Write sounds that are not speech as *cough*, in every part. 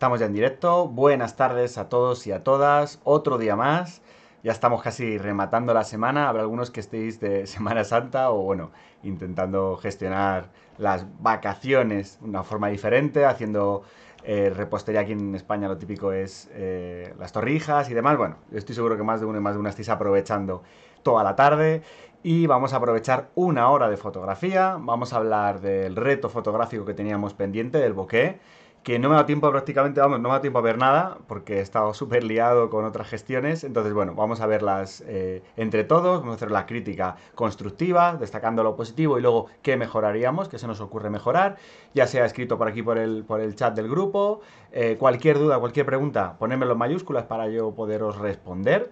estamos ya en directo. Buenas tardes a todos y a todas. Otro día más. Ya estamos casi rematando la semana. Habrá algunos que estéis de *laughs* Semana Santa o, bueno, intentando gestionar las vacaciones de una forma diferente, haciendo eh, repostería aquí en España lo típico es eh, las torrijas y demás. Bueno, yo estoy seguro que más de uno y más de una estáis aprovechando toda la tarde. Y vamos a aprovechar una hora de fotografía. Vamos a hablar del reto fotográfico que teníamos pendiente, del bokeh que no me da tiempo prácticamente, vamos, no me da tiempo a ver nada, porque he estado *laughs* súper liado con otras gestiones. Entonces, bueno, vamos a verlas eh, entre todos, vamos a hacer la crítica constructiva, destacando lo positivo y luego qué mejoraríamos, qué se nos ocurre mejorar, ya sea escrito por aquí por el, por el chat del grupo. Eh, cualquier duda, cualquier pregunta, ponedmelo en mayúsculas para yo poderos responder.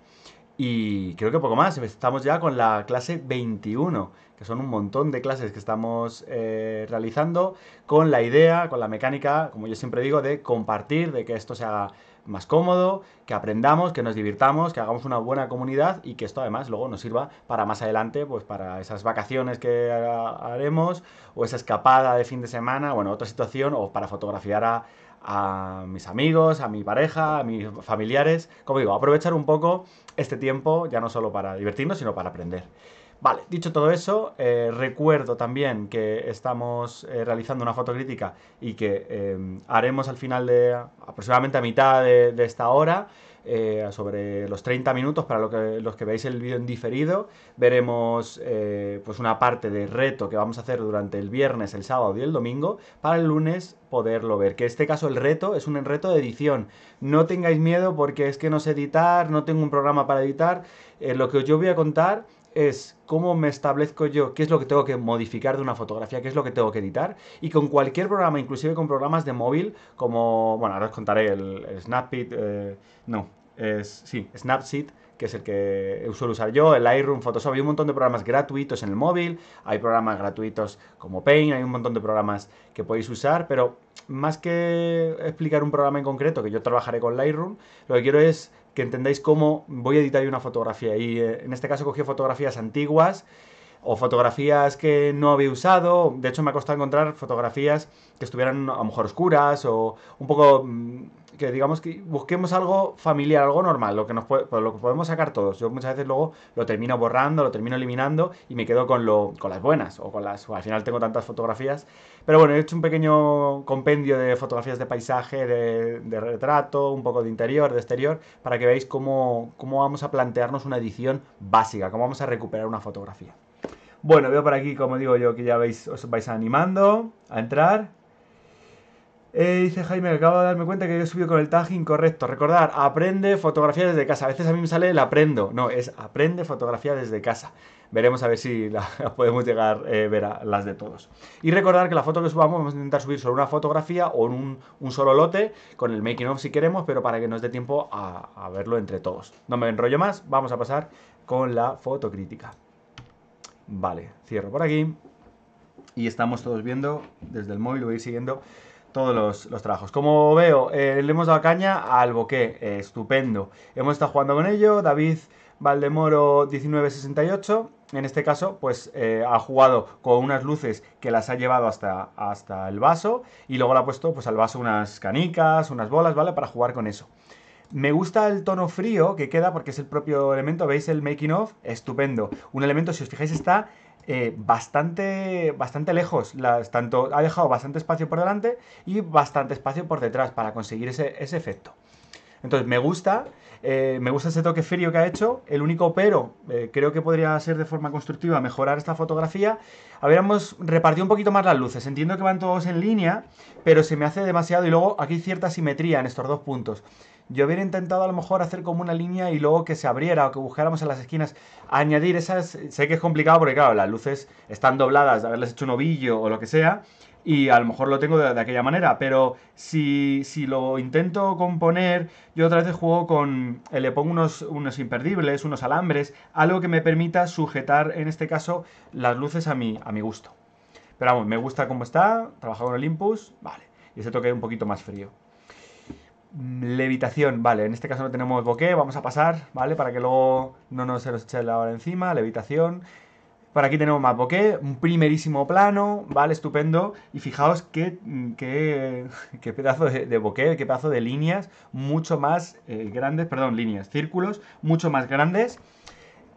Y creo que poco más, estamos ya con la clase 21, que son un montón de clases que estamos eh, realizando con la idea, con la mecánica, como yo siempre digo, de compartir, de que esto sea más cómodo, que aprendamos, que nos divirtamos, que hagamos una buena comunidad y que esto además luego nos sirva para más adelante, pues para esas vacaciones que haremos o esa escapada de fin de semana, bueno, otra situación o para fotografiar a, a mis amigos, a mi pareja, a mis familiares. Como digo, aprovechar un poco este tiempo, ya no solo para divertirnos, sino para aprender. Vale, dicho todo eso, eh, recuerdo también que estamos eh, realizando una fotocrítica y que eh, haremos al final de aproximadamente a mitad de esta hora eh, sobre los 30 minutos, para lo que, los que veáis el vídeo en diferido, veremos eh, pues una parte de reto que vamos a hacer durante el viernes, el sábado y el domingo, para el lunes poderlo ver. Que en este caso el reto es un reto de edición. No tengáis miedo porque es que no sé editar, no tengo un programa para editar. Eh, lo que yo voy a contar es cómo me establezco yo qué es lo que tengo que modificar de una fotografía, qué es lo que tengo que editar. Y con cualquier programa, inclusive con programas de móvil, como, bueno, ahora os contaré el, el no, es, sí, Snapseed, que es el que suelo usar yo, el Lightroom, Photoshop, hay un montón de programas gratuitos en el móvil, hay programas gratuitos como Paint, hay un montón de programas que podéis usar, pero más que explicar un programa en concreto, que yo trabajaré con Lightroom, lo que quiero es que entendáis cómo voy a editar una fotografía. Y eh, en este caso cogí fotografías antiguas o fotografías que no había usado. De hecho, me ha costado encontrar fotografías que estuvieran a lo mejor oscuras o un poco... Mm, que digamos que busquemos algo familiar, algo normal, lo que, nos lo podemos sacar todos. Yo muchas veces luego lo termino borrando, lo termino eliminando y me quedo con, lo, con las buenas o con las... al final tengo tantas fotografías. Pero bueno, he hecho un pequeño compendio de fotografías de paisaje, de, retrato, un poco de interior, de exterior, para que veáis cómo, vamos a plantearnos una edición básica, cómo vamos a recuperar una fotografía. Bueno, veo por aquí, como digo yo, que ya veis, os vais animando a entrar. Eh, dice Jaime, acabo de darme cuenta que yo he subido con el tag incorrecto. Recordar, aprende fotografía desde casa. A veces a mí me sale el aprendo. No, es aprende fotografía desde casa. Veremos a ver si *laughs* podemos llegar eh, a ver las de todos. Y recordar que la foto que subamos vamos a intentar subir solo una fotografía o en un, solo lote, con el making of si queremos, pero para que nos dé tiempo a, a verlo entre todos. No me enrollo más, vamos a pasar con la fotocrítica. Vale, cierro por aquí. Y estamos todos viendo desde el móvil, voy a ir siguiendo todos los, trabajos. Como veo, eh, le hemos dado caña al boqué, eh, estupendo. Hemos estado jugando con ello, David Valdemoro 1968, en este caso, pues eh, ha jugado con unas luces que las ha llevado hasta, hasta el vaso y luego le ha puesto pues, al vaso unas canicas, unas bolas, ¿vale? Para jugar con eso. Me gusta el tono frío que queda porque es el propio elemento, veis el making of, estupendo. Un elemento, si os fijáis, está eh, bastante, bastante lejos. tanto, ha dejado bastante espacio por delante y bastante espacio por detrás para conseguir ese, efecto. Entonces me gusta, eh, me gusta ese toque frío que ha hecho. El único pero, eh, creo que podría ser de forma constructiva mejorar esta fotografía. Habríamos repartido un poquito más las luces. Entiendo que van todos en línea, pero se me hace demasiado y luego aquí cierta simetría en estos dos puntos yo hubiera intentado a lo mejor hacer como una línea y luego que se abriera o que buscáramos en las esquinas. Añadir esas, sé que es complicado porque claro, las luces están dobladas, haberles hecho un ovillo o lo que sea, y a lo mejor lo tengo de, aquella manera, pero si, si, lo intento componer, yo otra vez juego con, eh, le pongo unos, unos imperdibles, unos alambres, algo que me permita sujetar, en este caso, las luces a mi, a mi gusto. Pero vamos, me gusta cómo está, trabajado con Olympus, vale, y ese toque un poquito más frío. Levitación, vale, en este caso no tenemos bokeh, vamos a pasar, ¿vale? Para que luego no nos se nos eche la hora encima, levitación. Por aquí tenemos más bokeh, un primerísimo plano, ¿vale? Estupendo. Y fijaos qué, pedazo de, de, bokeh, qué pedazo de líneas, mucho más eh, grandes, perdón, líneas, círculos, mucho más grandes.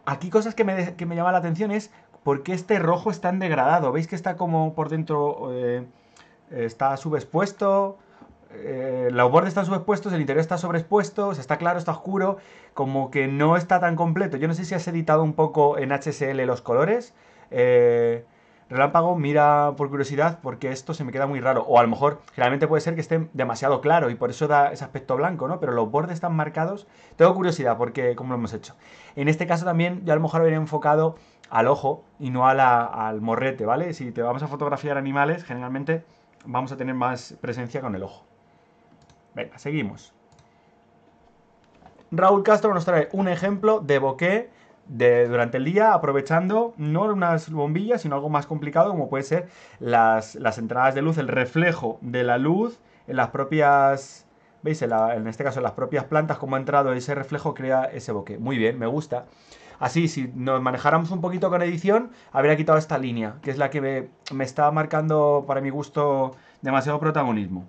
Aquí cosas que me, que llama la atención es por qué este rojo está en degradado. ¿Veis que está como por dentro, eh, está subexpuesto? Eh, los bordes están subexpuestos, el interior está sobreexpuesto, está claro, está oscuro, como que no está tan completo. Yo no sé si has editado un poco en HSL los colores. Eh, Relámpago, mira por curiosidad porque esto se me queda muy raro. O a lo mejor, generalmente puede ser que esté demasiado claro y por eso da ese aspecto blanco, ¿no? Pero los bordes están marcados. Tengo curiosidad porque, como lo hemos hecho. En este caso también, yo a lo mejor habría enfocado al ojo y no a al morrete, ¿vale? Si te vamos a fotografiar animales, generalmente vamos a tener más presencia con el ojo. Venga, seguimos. Raúl Castro nos trae un ejemplo de bokeh de, durante el día aprovechando no unas bombillas, sino algo más complicado como puede ser las, entradas de luz, el reflejo de la luz en las propias... ¿Veis? En, este caso, en las propias plantas, como ha entrado ese reflejo crea ese bokeh. Muy bien, me gusta. Así, si nos manejáramos un poquito con edición, habría quitado esta línea, que es la que me, me está marcando, para mi gusto, demasiado protagonismo.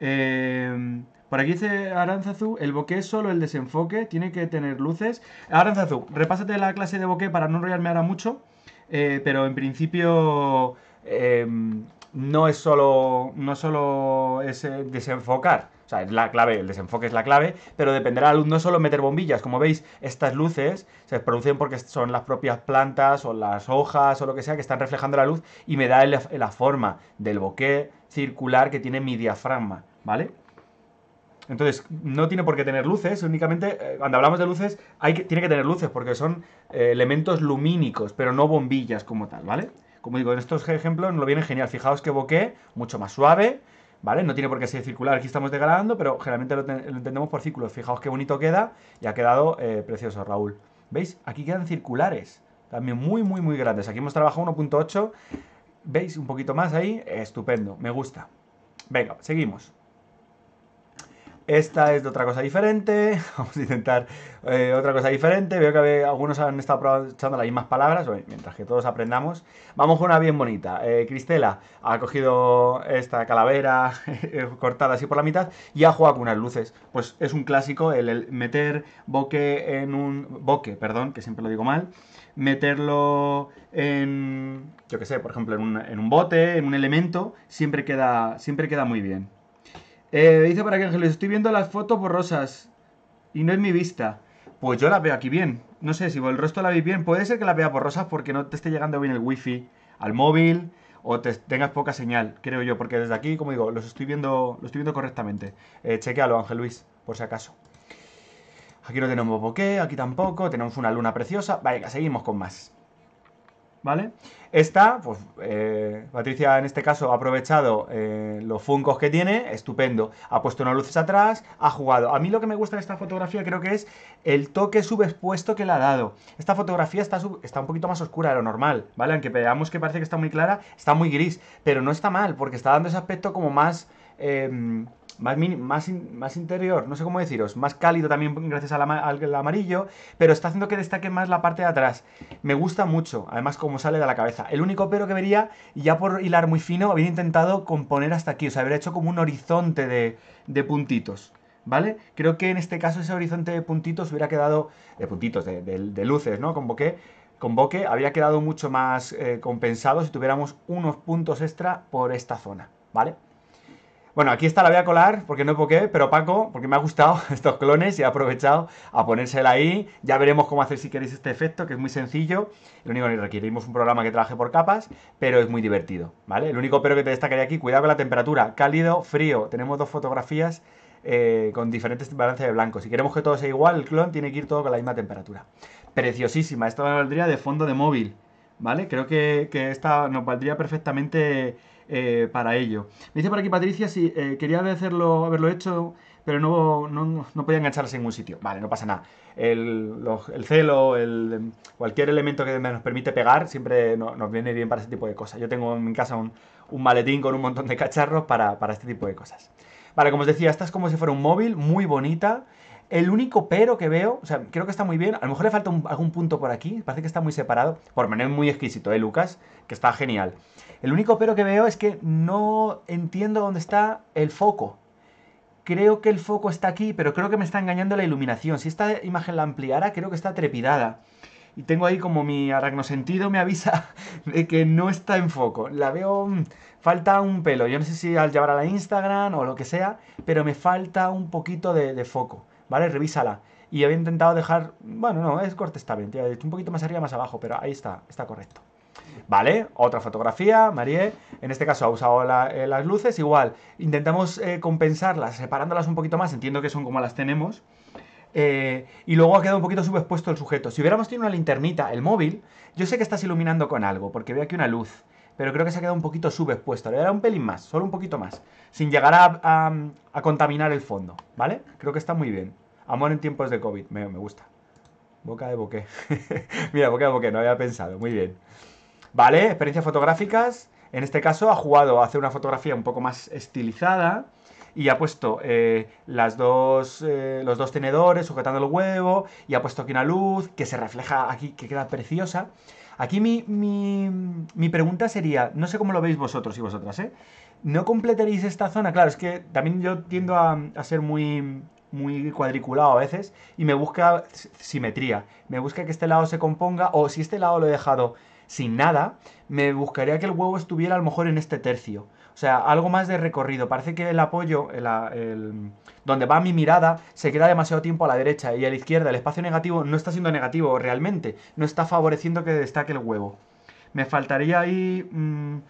Em, por aquí dice Aranzazu, el bokeh es solo el desenfoque, tiene que tener luces. Aranzazu, repásate la clase de bokeh para no enrollarme ahora mucho, eh, pero en principio em, no es solo, no solo es desenfocar, o sea, es la clave, el desenfoque es la clave, pero dependerá luz, no solo meter bombillas. Como veis, estas luces se producen porque son las propias plantas o las hojas o lo que sea que están reflejando la luz y me da la forma del bokeh circular que tiene mi diafragma, ¿vale? Entonces, no tiene por qué tener luces, únicamente eh, cuando hablamos de luces, hay que, tiene que tener luces porque son eh, elementos lumínicos, pero no bombillas como tal, ¿vale? Como digo, en estos ejemplos nos lo viene genial. Fijaos que bokeh, mucho más suave, ¿vale? No tiene por qué ser circular, aquí estamos degradando, pero generalmente lo, entendemos por círculos. Fijaos qué bonito queda y ha quedado eh, precioso, Raúl. ¿Veis? Aquí quedan circulares, también muy, muy, muy grandes. Aquí hemos trabajado 1.8, ¿veis? Un poquito más ahí, estupendo, me gusta. Venga, seguimos. Esta es de otra cosa diferente. *laughs* Vamos a intentar eh, otra cosa diferente. Veo que algunos han estado echando las mismas palabras, mientras que todos aprendamos. Vamos con una bien bonita. Eh, Cristela ha cogido esta calavera *laughs* eh, cortada así por la mitad y ha jugado con unas luces. Pues es un clásico el, meter boque en un. boque, perdón, que siempre lo digo mal. Meterlo en. yo qué sé, por ejemplo, en un, en un bote, en un elemento, siempre queda, siempre queda muy bien. Eh, dice para que Luis, estoy viendo las fotos rosas y no es mi vista. Pues yo la veo aquí bien. No sé si el resto la veis bien. Puede ser que la vea rosas porque no te esté llegando bien el wifi al móvil o tengas poca señal, creo yo, porque desde aquí, como digo, los estoy viendo, los estoy viendo correctamente. Eh, chequealo, Ángel Luis, por si acaso. Aquí no tenemos bokeh, aquí tampoco, tenemos una luna preciosa. Vaya, seguimos con más. ¿vale? Esta, pues eh, Patricia en este caso ha aprovechado eh, los funcos que tiene, estupendo. Ha puesto unas luces atrás, ha jugado. A mí lo que me gusta de esta fotografía creo que es el toque subexpuesto que le ha dado. Esta fotografía está, está un poquito más oscura de lo normal, ¿vale? Aunque veamos que parece que está muy clara, está muy gris, pero no está mal porque está dando ese aspecto como más... Em, más, más, interior, no sé cómo deciros, más cálido también gracias al, amarillo, pero está haciendo que destaque más la parte de atrás. Me gusta mucho, además como sale de la cabeza. El único pero que vería, ya por hilar muy fino, había intentado componer hasta aquí, o sea, habría hecho como un horizonte de, puntitos. ¿Vale? Creo que en este caso ese horizonte de puntitos hubiera quedado, de puntitos, de, de, luces, ¿no? Con boque Había quedado mucho más eh, compensado si tuviéramos unos puntos extra por esta zona, ¿vale? Bueno, aquí está, la voy a colar porque no poqué, pero Paco, porque me ha gustado *laughs* estos clones y he aprovechado a ponérsela ahí. Ya veremos cómo hacer si queréis este efecto, que es muy sencillo. Lo único que requerimos un programa que trabaje por capas, pero es muy divertido, ¿vale? El único pero que te destacaría aquí, cuidado con la temperatura, cálido, frío. Tenemos dos fotografías eh, con diferentes balances de blanco. Si queremos que todo sea igual, el clon tiene que ir todo con la misma temperatura. Preciosísima, esta valdría de fondo de móvil, ¿vale? Creo que, que esta nos valdría perfectamente eh, para ello. Me dice por aquí Patricia si eh, quería haberlo hecho, pero no, no, podía engancharse en ningún sitio. Vale, no pasa nada. El, celo, el, cualquier elemento que nos permite pegar, siempre nos viene bien para ese tipo de cosas. Yo tengo en mi casa un, maletín con un montón de cacharros para, para este tipo de cosas. Vale, como os decía, esta es como si fuera un móvil, muy bonita. El único pero que veo, o sea, creo que está muy bien. A lo mejor le falta algún punto por aquí. Parece que está muy separado. Por menos muy exquisito, ¿eh, Lucas? Que está genial. El único pero que veo es que no entiendo dónde está el foco. Creo que el foco está aquí, pero creo que me está engañando la iluminación. Si esta imagen la ampliara, creo que está trepidada. Y tengo ahí como mi sentido me avisa *laughs* de que no está en foco. La veo... Mm, falta un pelo. Yo no sé si al llevar a la Instagram o lo que sea, pero me falta un poquito de foco. ¿vale? Revísala. Y había intentado dejar, bueno, no, es corte está bien, un poquito más arriba, más abajo, pero ahí está, está correcto. ¿Vale? Otra fotografía, Marie, en este caso ha usado eh, las luces, igual, intentamos eh, compensarlas, separándolas un poquito más, entiendo que son como las tenemos, eh, y luego ha quedado un poquito subexpuesto el sujeto. Si hubiéramos tenido una linternita, el móvil, yo sé que estás iluminando con algo, porque veo aquí una luz, pero creo que se ha quedado un poquito subexpuesto. Le dar un pelín más, solo un poquito más, sin llegar a, contaminar el fondo, ¿vale? Creo que está muy bien. Amor en tiempos de COVID, me, me gusta. Boca de boqué. *laughs* Mira, boca de boqué, no había pensado, muy bien. Vale, experiencias fotográficas. En este caso ha jugado a hacer una fotografía un poco más estilizada y ha puesto eh, las dos, eh, los dos tenedores sujetando el huevo y ha puesto aquí una luz que se refleja aquí, que queda preciosa. Aquí mi, mi, pregunta sería, no sé cómo lo veis vosotros y vosotras, ¿eh? ¿No completaréis esta zona? Claro, es que también yo tiendo a, a ser muy muy cuadriculado a veces y me busca simetría. Me busca que este lado se componga o si este lado lo he dejado sin nada, me buscaría que el huevo estuviera a lo mejor en este tercio o sea, algo más de recorrido. Parece que el apoyo, donde va mi mirada, se queda demasiado tiempo a la derecha y a la izquierda. El espacio negativo no está siendo negativo realmente. No está favoreciendo que destaque el huevo. Me faltaría ahí... Mm,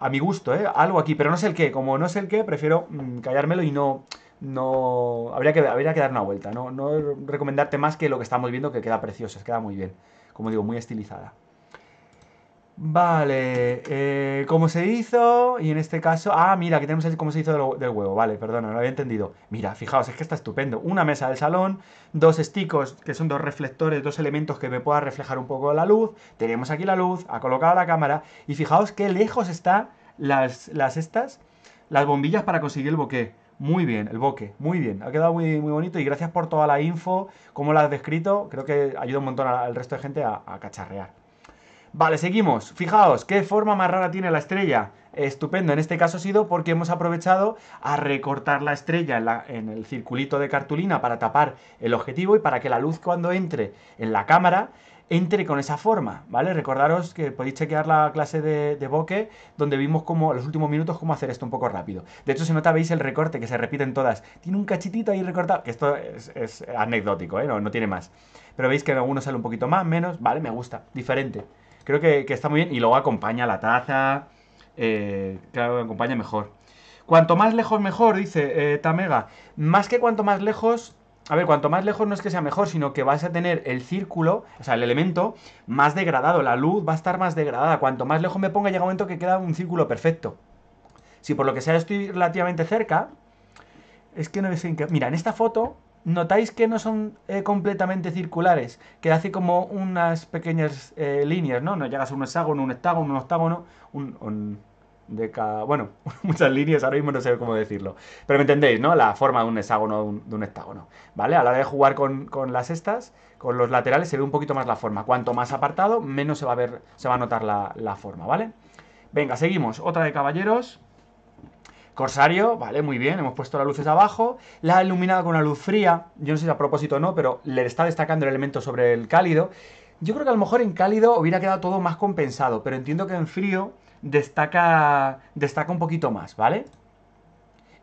a mi gusto, ¿eh? Algo aquí, pero no sé el qué. Como no sé el qué, prefiero mm, callármelo y no no habría que, habría que dar una vuelta, ¿no? no recomendarte más que lo que estamos viendo, que queda preciosa, queda muy bien, como digo, muy estilizada. Vale, eh, ¿cómo se hizo? Y en este caso, ah, mira, que tenemos el cómo se hizo del, huevo, vale, perdona, no lo había entendido. Mira, fijaos, es que está estupendo. Una mesa del salón, dos esticos, que son dos reflectores, dos elementos que me pueda reflejar un poco la luz. Tenemos aquí la luz, ha colocado la cámara, y fijaos qué lejos están las, las estas, las bombillas para conseguir el boque. Muy bien, el boque, muy bien. Ha quedado muy, muy bonito y gracias por toda la info, como la has descrito. Creo que ayuda un montón al resto de gente a cacharrear. Vale, seguimos. Fijaos, ¿qué forma más rara tiene la estrella? Estupendo, en este caso ha sido porque hemos aprovechado a recortar la estrella en, el circulito de cartulina para tapar el objetivo y para que la luz cuando entre en la cámara entre con esa forma, ¿vale? Recordaros que podéis chequear la clase de, Boque, bokeh donde vimos cómo, los últimos minutos cómo hacer esto un poco rápido. De hecho, si nota, veis el recorte que se repite en todas. Tiene un cachitito ahí recortado, que esto es, anecdótico, ¿eh? No, no tiene más. Pero veis que en algunos sale un poquito más, menos, ¿vale? Me gusta, diferente. Creo que, está muy bien y luego acompaña la taza, eh, claro, acompaña mejor. Cuanto más lejos, mejor, dice eh, Tamega. Más que cuanto más lejos, a ver, cuanto más lejos no es que sea mejor, sino que vas a tener el círculo, o sea, el elemento más degradado, la luz va a estar más degradada. Cuanto más lejos me ponga, llega un momento que queda un círculo perfecto. Si por lo que sea estoy relativamente cerca, es que no sé en qué... Mira, en esta foto notáis que no son eh, completamente circulares, que hace como unas pequeñas eh, líneas, ¿no? No llegas a un hexágono, un hexágono, un octágono, un, un de cada, bueno, *laughs* muchas líneas, ahora mismo no sé cómo decirlo. Pero me entendéis, ¿no? La forma de un hexágono, de un hectágono. ¿Vale? A la hora de jugar con, las estas, con los laterales, se ve un poquito más la forma. Cuanto más apartado, menos se va a ver, se va a notar la, la forma, ¿vale? Venga, seguimos. Otra de caballeros. Corsario, vale, muy bien, hemos puesto las luces abajo, la ha iluminado con una luz fría, yo no sé si a propósito o no, pero le está destacando el elemento sobre el cálido. Yo creo que a lo mejor en cálido hubiera quedado todo más compensado, pero entiendo que en frío destaca, destaca un poquito más, ¿vale?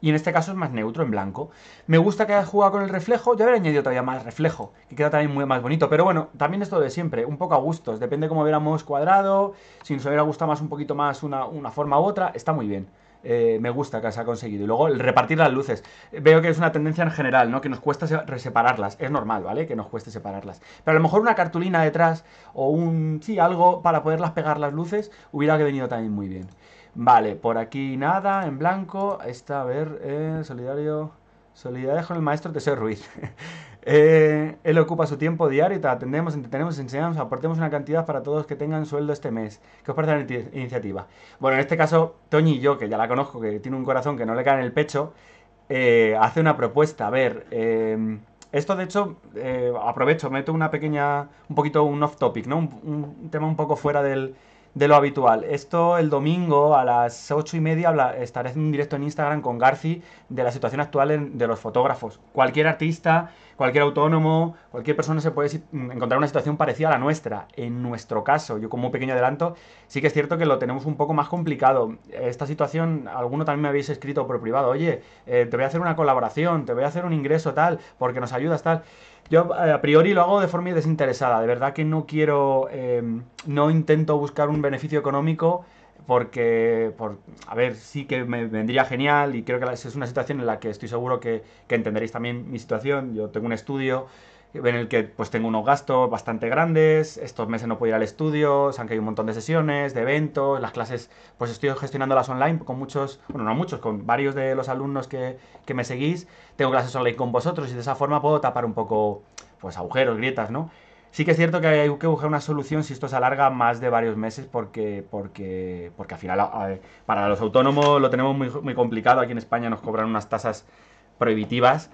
y en este caso es más neutro, en blanco. Me gusta que haya jugado con el reflejo, ya habría añadido todavía más reflejo, que queda también muy más bonito, pero bueno, también es todo de siempre, un poco a gustos, depende cómo hubiéramos cuadrado, si nos hubiera gustado más un poquito más una forma u otra, está muy bien. Eh, me gusta que se ha conseguido. Y luego el repartir las luces. Veo que es una tendencia en general, ¿no? Que nos cuesta separarlas. Es normal, ¿vale? Que nos cueste separarlas. Pero a lo mejor una cartulina detrás o un... Sí, algo para poderlas pegar las luces hubiera venido también muy bien. Vale, por aquí nada, en blanco. Está a ver, eh, solidario... Solidaridad con el maestro Teseo Ruiz. *laughs* Eh, él ocupa su tiempo diario y te atendemos, entretenemos, enseñamos, aportemos una cantidad para todos que tengan sueldo este mes. ¿Qué os parece la iniciativa? Bueno, en este caso, Toñi y yo, que ya la conozco, que tiene un corazón que no le cae en el pecho, eh, hace una propuesta. A ver, eh, esto de hecho, aprovecho, meto una pequeña, un poquito un off topic, ¿no? un tema un poco fuera del, de lo habitual. Esto el domingo a las ocho y media estaré en un directo en Instagram con Garci de la situación actual de los fotógrafos. Cualquier artista, cualquier autónomo, cualquier persona se puede mm, encontrar una situación parecida a la nuestra. En nuestro caso, yo como un pequeño adelanto, sí que es cierto que lo tenemos un poco más complicado. Esta situación, alguno también me habéis escrito por privado, oye, eh, te voy a hacer una colaboración, te voy a hacer un ingreso tal, porque nos ayudas tal. Yo eh, a priori lo hago de forma desinteresada. De verdad que no quiero, em, no intento buscar un beneficio económico porque, por, a ver, sí que me vendría genial y creo que es una situación en la que estoy seguro que, que entenderéis también mi situación. Yo tengo un estudio en el que pues tengo unos gastos bastante grandes, estos meses no puedo ir al estudio, se han caído un montón de sesiones, de eventos, las clases, pues estoy gestionando las online con muchos, bueno, no muchos, con varios de los alumnos que, que me seguís, tengo clases online con vosotros y de esa forma puedo tapar un poco, pues agujeros, grietas, ¿no? Sí que es cierto que hay que buscar una solución si esto se alarga más de varios meses porque, porque, porque al final para los autónomos lo tenemos muy, muy complicado, aquí en España nos cobran unas tasas prohibitivas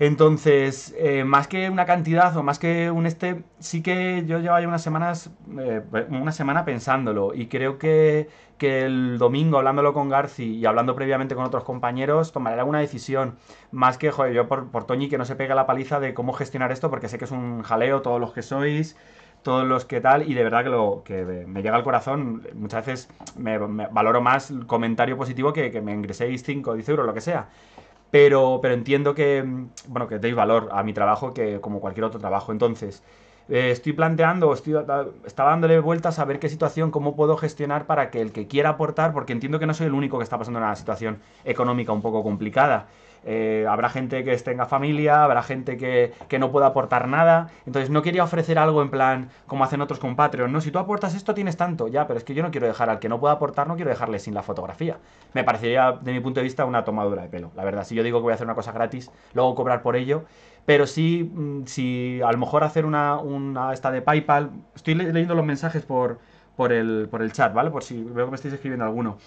entonces, eh, más que una cantidad o más que un este, sí que yo llevaba ya unas semanas, eh, una semana pensándolo y creo que, el domingo hablándolo con Garci y hablando previamente con otros compañeros tomaré alguna decisión. Más que, joder, yo por, Toñi que no se pegue la paliza de cómo gestionar esto porque sé que es un jaleo todos los que sois todos los que tal, y de verdad que lo que me llega al corazón, muchas veces me, valoro más el comentario positivo que, que me ingreséis 5 o 10 euros, lo que sea. Pero, pero entiendo que, mm, bueno, que deis valor a mi trabajo que como cualquier otro trabajo. Entonces, eh, estoy planteando, estoy, ah, estaba dándole vueltas a ver qué situación, cómo puedo gestionar para que el que quiera aportar, porque entiendo que no soy el único que está pasando una situación económica un poco complicada. Eh, habrá gente que tenga familia, habrá gente que, no pueda aportar nada. Entonces no quería ofrecer algo en plan como hacen otros con No, si tú aportas esto tienes tanto, ya, pero es que yo no quiero dejar al que no pueda aportar, no quiero dejarle sin la fotografía. Me parecería, de mi punto de vista, una tomadura de pelo. La verdad, si yo digo que voy a hacer una cosa gratis, luego cobrar por ello. Pero sí, mm, si a lo mejor hacer una, esta de PayPal, estoy leyendo los mensajes por, por, el, por el chat, ¿vale? Por si veo que me estáis escribiendo alguno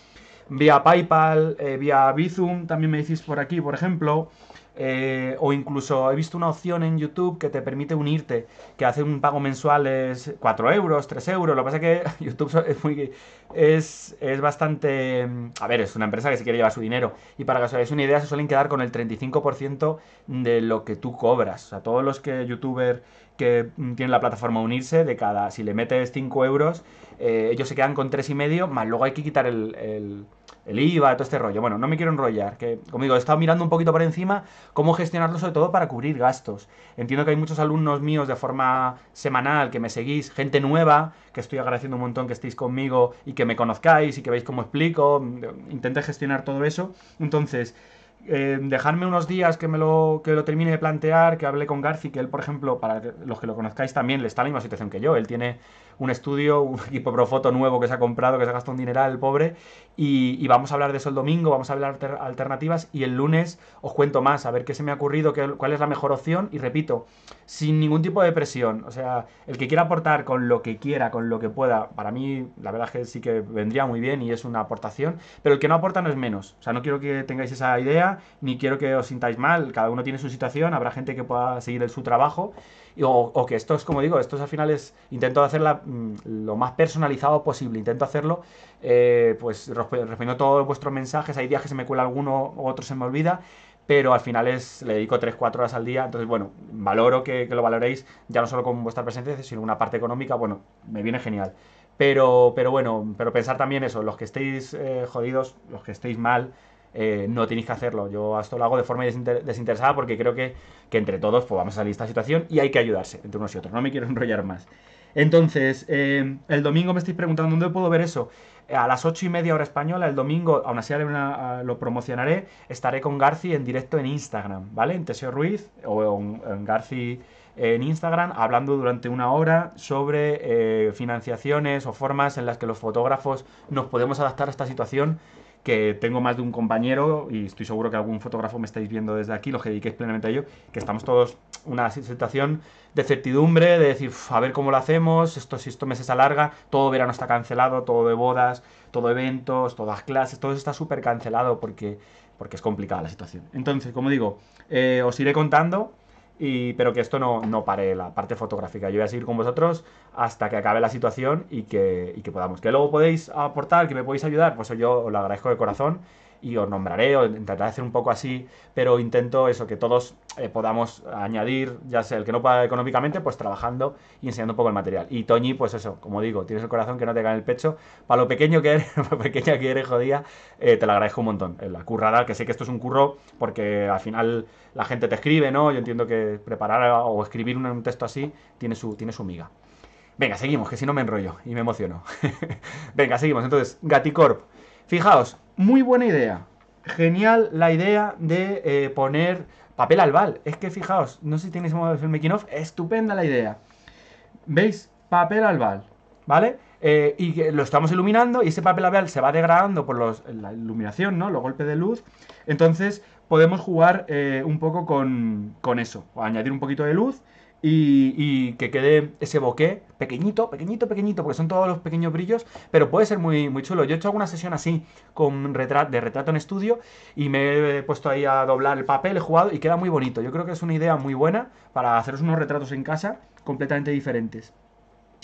vía PayPal, eh, vía Bizum, también me decís por aquí, por ejemplo. Eh, o incluso he visto una opción en YouTube que te permite unirte, que hace un pago mensual es 4 euros, 3 euros. Lo que pasa es que *laughs* YouTube es, muy, es, bastante. A ver, es una empresa que se quiere llevar su dinero. Y para que os hagáis una idea, se suelen quedar con el 35% de lo que tú cobras. O sea, todos los que youtuber que tienen la plataforma unirse, de cada. Si le metes 5 euros eh, ellos se quedan con tres y medio, más luego hay que quitar el, el, IVA, todo este rollo. Bueno, no me quiero enrollar, que conmigo he estado mirando un poquito por encima cómo gestionarlo, sobre todo para cubrir gastos. Entiendo que hay muchos alumnos míos de forma semanal que me seguís, gente nueva, que estoy agradeciendo un montón que estéis conmigo y que me conozcáis y que veis cómo explico, intenté gestionar todo eso. Entonces... dejadme eh, dejarme unos días que me lo, que lo termine de plantear, que hable con Garci, que él, por ejemplo, para los que lo conozcáis también, le está en la misma situación que yo. Él tiene un estudio, un *laughs* equipo Profoto nuevo que se ha comprado, que se ha gastado un dineral, el pobre, y, vamos a hablar de eso el domingo, vamos a hablar de alternativas y el lunes os cuento más, a ver qué se me ha ocurrido, qué, cuál es la mejor opción, y repito, sin ningún tipo de presión, o sea, el que quiera aportar con lo que quiera, con lo que pueda, para mí la verdad es que sí que vendría muy bien y es una aportación, pero el que no aporta no es menos, o sea, no quiero que tengáis esa idea, ni quiero que os sintáis mal, cada uno tiene su situación, habrá gente que pueda seguir en su trabajo, o, que esto es, como digo, esto es al final intento hacerla mm, lo más personalizado posible, intento hacerlo, eh, pues respondiendo todos vuestros mensajes, hay días que se me cuela alguno, otro se me olvida, pero al final es, le dedico 3-4 horas al día, entonces bueno, valoro que, lo valoréis, ya no solo con vuestra presencia, sino una parte económica, bueno, me viene genial. Pero, pero bueno, pero pensar también eso, los que estéis eh, jodidos, los que estéis mal, eh, no tenéis que hacerlo. Yo esto lo hago de forma desinteresada porque creo que, entre todos pues, vamos a salir de esta situación y hay que ayudarse entre unos y otros. No me quiero *laughs* enrollar más. Entonces, em, el domingo me estáis preguntando dónde puedo ver eso. Eh, a las ocho y media hora española, el domingo, aún así lo promocionaré, estaré con Garci en directo en Instagram, ¿vale? En Teseo Ruiz o en, en Garci en Instagram hablando durante una hora sobre eh, financiaciones o formas en las que los fotógrafos nos podemos adaptar a esta situación que tengo más de un compañero, y estoy seguro que algún fotógrafo me estáis viendo desde aquí, los que dediquéis plenamente a ello, que estamos todos en una situación de certidumbre, de decir, a ver cómo lo hacemos, esto, si esto meses alarga, todo verano está cancelado, todo de bodas, todo eventos, todas clases, todo está súper cancelado porque, porque es complicada la situación. Entonces, como digo, eh, os iré contando y, pero que esto no, pare la parte fotográfica. Yo voy a seguir con vosotros hasta que acabe la situación y que, y que podamos. Que luego podéis aportar, que me podéis ayudar, pues yo os lo agradezco de corazón y os nombraré, o intentaré hacer un poco así, pero intento eso, que todos eh, podamos añadir, ya sea el que no pueda económicamente, pues trabajando y enseñando un poco el material. Y Toñi, pues eso, como digo, tienes el corazón que no te cae en el pecho, para lo pequeño que eres, *laughs* para lo pequeña que eres, jodía eh, te lo agradezco un montón. Eh, la currada, que sé que esto es un curro, porque al final la gente te escribe, ¿no? Yo entiendo que preparar o escribir un, texto así tiene su, tiene su miga. Venga, seguimos, que si no me enrollo y me emociono. *laughs* Venga, seguimos. Entonces, Gaticorp. Fijaos, muy buena idea. Genial la idea de eh, poner papel albal. Es que fijaos, no sé si tenéis modo el making off, estupenda la idea. ¿Veis? Papel albal, ¿vale? Eh, y lo estamos iluminando y ese papel albal se va degradando por la iluminación, ¿no? Los golpes de luz. Entonces podemos jugar eh, un poco con, eso. añadir un poquito de luz y, que quede ese bokeh pequeñito, pequeñito, pequeñito, porque son todos los pequeños brillos, pero puede ser muy, muy chulo. Yo he hecho alguna sesión así con de retrato en estudio y me he puesto ahí a doblar el papel, he jugado y queda muy bonito. Yo creo que es una idea muy buena para haceros unos retratos en casa completamente diferentes.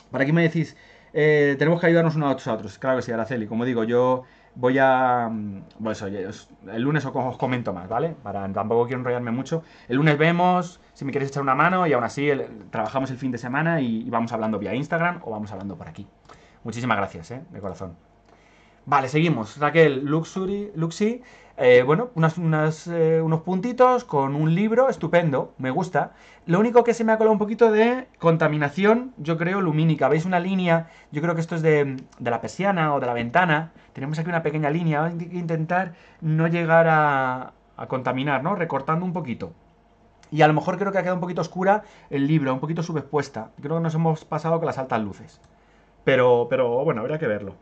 Para aquí me decís, eh, tenemos que ayudarnos unos a otros. Claro que sí, Araceli, como digo, yo voy a... Mm, bueno, eso, el lunes os, comento más, ¿vale? Para, tampoco quiero enrollarme mucho. El lunes vemos, si me queréis echar una mano, y aún así trabajamos el fin de semana y, vamos hablando vía Instagram o vamos hablando por aquí. Muchísimas gracias, ¿eh? De corazón. Vale, seguimos. Raquel Luxury, Luxi eh, bueno, eh, unos puntitos con un libro, estupendo, me gusta. Lo único que se me ha colado un poquito de contaminación, yo creo, lumínica. ¿Veis una línea? Yo creo que esto es de, de la persiana o de la ventana. Tenemos aquí una pequeña línea, hay que intentar no llegar a, a contaminar, ¿no? Recortando un poquito. Y a lo mejor creo que ha quedado un poquito oscura el libro, un poquito subexpuesta. Creo que nos hemos pasado con las altas luces. Pero, pero bueno, habría que verlo.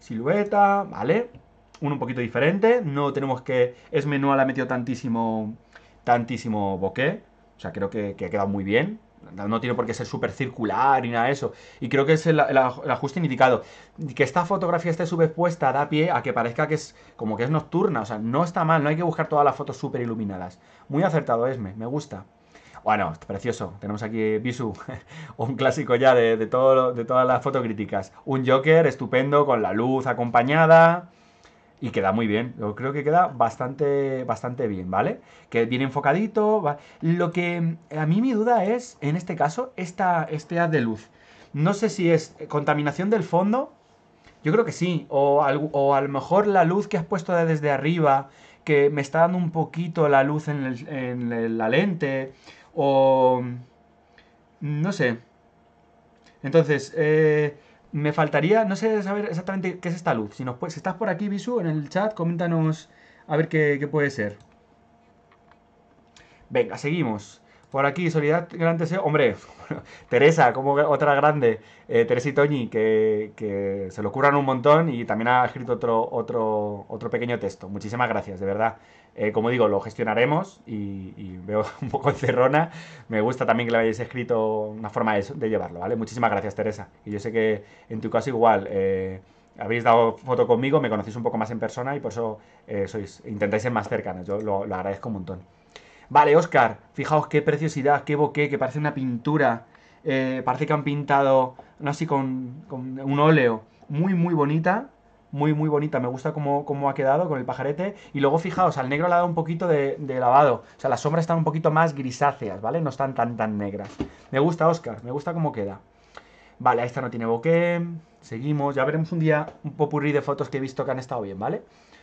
Silueta, vale un poquito diferente. No tenemos que... Esme no ha metido tantísimo, tantísimo bokeh. O sea, creo que, ha quedado muy bien. No tiene por qué ser súper circular ni nada de eso. Y creo que es el, ajuste indicado. Que esta fotografía esté subexpuesta da pie a que parezca que es como que es nocturna. O sea, no está mal, no hay que buscar todas las fotos súper iluminadas. Muy acertado, Esme, me gusta. Bueno, precioso. Tenemos aquí eh, Bisu, *laughs* un clásico ya de, de todas las fotocríticas. Un Joker estupendo con la luz acompañada y queda muy bien. Yo creo que queda bastante, bastante bien, ¿vale? Que viene enfocadito. Lo que eh, a mí mi duda es, en este caso, esta, este haz de luz. No sé si es eh, contaminación del fondo. Yo creo que sí. O, a lo mejor la luz que has puesto desde arriba, que me está dando un poquito la luz en, la lente. O... Mm, no sé. Entonces, eh, me faltaría, no sé saber exactamente qué es esta luz. Pues, si, nos, estás por aquí, Visu, en el chat, coméntanos a ver qué, puede ser. Venga, seguimos. Por aquí, Soledad grande Deseo. Hombre, *laughs* Teresa, como otra grande. Eh, Teresa y Toñi, que, se lo curran un montón y también ha escrito otro, otro, otro pequeño texto. Muchísimas gracias, de verdad. Eh, como digo, lo gestionaremos y, veo *laughs* un poco encerrona. Me gusta también que le hayáis escrito una forma de, llevarlo, ¿vale? Muchísimas gracias, Teresa. Y yo sé que en tu caso igual. Eh, habéis dado foto conmigo, me conocéis un poco más en persona y por eso eh, sois, intentáis ser más cercanos. Yo lo, agradezco un montón. Vale, Oscar, fijaos qué preciosidad, qué boqué, que parece una pintura. parece que han pintado, no así, con un óleo. Muy, muy bonita muy, muy bonita. Me gusta cómo, ha quedado con el pajarete. Y luego, fijaos, al negro le ha dado un poquito de, lavado. O sea, las sombras están un poquito más grisáceas, ¿vale? No están tan, tan negras. Me gusta, Oscar, me gusta cómo queda. Vale, esta no tiene bokeh. Seguimos. Ya veremos un día un popurrí de fotos que he visto que han estado bien, ¿vale?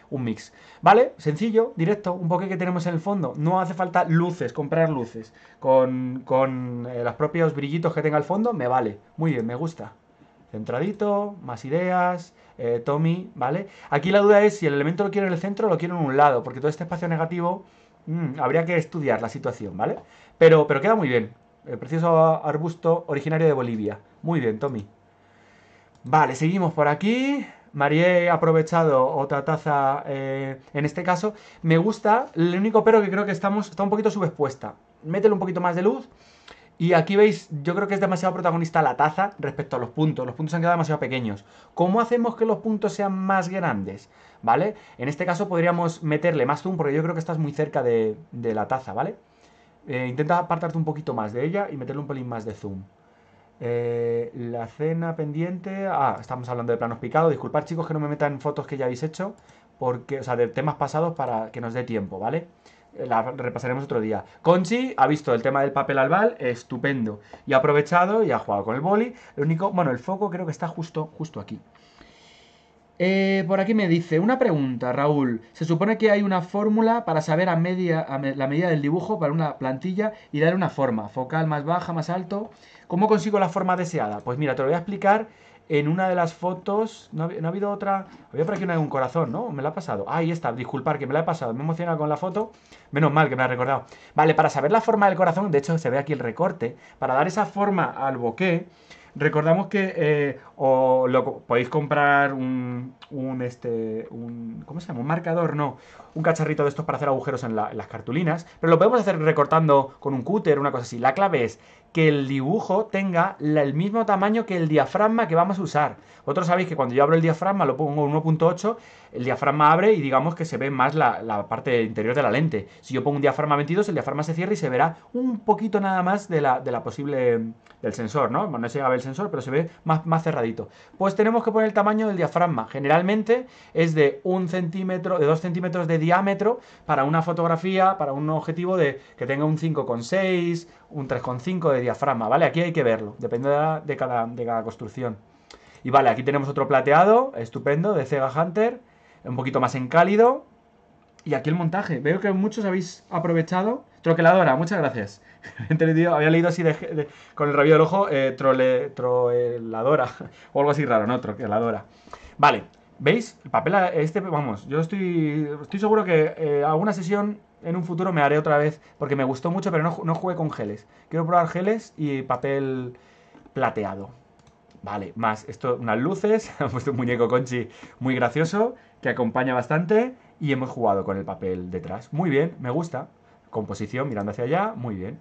Un mix. ¿Vale? Sencillo, directo. Un bokeh que tenemos en el fondo. No hace falta luces, comprar luces. Con, con eh, los propios brillitos que tenga el fondo, me vale. Muy bien, me gusta. Centradito, más ideas, eh, Tommy, ¿vale? Aquí la duda es si el elemento lo quiero en el centro o lo quiero en un lado, porque todo este espacio negativo mm, habría que estudiar la situación, ¿vale? Pero, pero queda muy bien. El precioso arbusto originario de Bolivia. Muy bien, Tommy. Vale, seguimos por aquí. María ha aprovechado otra taza eh, en este caso. Me gusta, el único pero que creo que estamos, está un poquito subexpuesta. Métele un poquito más de luz y aquí veis, yo creo que es demasiado protagonista la taza respecto a los puntos. Los puntos han quedado demasiado pequeños. ¿Cómo hacemos que los puntos sean más grandes? ¿Vale? En este caso podríamos meterle más zoom porque yo creo que estás muy cerca de, la taza, ¿vale? Eh, intenta apartarte un poquito más de ella y meterle un pelín más de zoom. Eh, la cena pendiente. Ah, estamos hablando de planos picados. Disculpad, chicos, que no me metan fotos que ya habéis hecho. Porque, o sea, de temas pasados para que nos dé tiempo, ¿vale? vale la repasaremos otro día. Conchi ha visto el tema del papel albal, estupendo. Y ha aprovechado y ha jugado con el boli. El único, bueno, el foco creo que está justo, justo aquí. Eh, por aquí me dice, una pregunta, Raúl. Se supone que hay una fórmula para saber a media, la medida del dibujo para una plantilla y darle una forma. Focal más baja, más alto. ¿Cómo consigo la forma deseada? Pues mira, te lo voy a explicar en una de las fotos, no, ha, habido otra, había por aquí una de un corazón, ¿no? Me la ha pasado. Ah, ahí está, disculpar que me la he pasado, me emociona con la foto, menos mal que me la ha recordado. Vale, para saber la forma del corazón, de hecho se ve aquí el recorte, para dar esa forma al bokeh, Recordamos que eh, o lo, podéis comprar un, un, este, un, ¿cómo se llama? Un marcador, no, un cacharrito de estos para hacer agujeros en, las cartulinas, pero lo podemos hacer recortando con un cúter, una cosa así. La clave es que el dibujo tenga el mismo tamaño que el diafragma que vamos a usar. Vosotros sabéis que cuando yo abro el diafragma, lo pongo en 1.8, el diafragma abre y digamos que se ve más la, parte interior de la lente. Si yo pongo un diafragma 22, el diafragma se cierra y se verá un poquito nada más de la, posible, del sensor, ¿no? no se llega a sensor, pero se ve más, cerradito. Pues tenemos que poner el tamaño del diafragma. Generalmente es de un centímetro, de 2 centímetros de diámetro para una fotografía, para un objetivo de que tenga un 5,6, un 3,5 de diafragma, ¿vale? Aquí hay que verlo, depende de, cada, de cada construcción. Y vale, aquí tenemos otro plateado, estupendo, de Cega Hunter, un poquito más en cálido. Y aquí el montaje. Veo que muchos habéis aprovechado. Troqueladora, muchas gracias. *laughs* había leído así con el rabillo del ojo, eh, trole, troeladora, o algo así raro, ¿no? Troeladora Vale, ¿veis? El papel este, vamos, yo estoy, estoy seguro que eh, alguna sesión en un futuro me haré otra vez, porque me gustó mucho, pero no, no jugué con geles. Quiero probar geles y papel plateado. Vale, más esto, unas luces, *laughs* hemos puesto un muñeco conchi muy gracioso, que acompaña bastante, y hemos jugado con el papel detrás. Muy bien, me gusta. Composición mirando hacia allá, muy bien.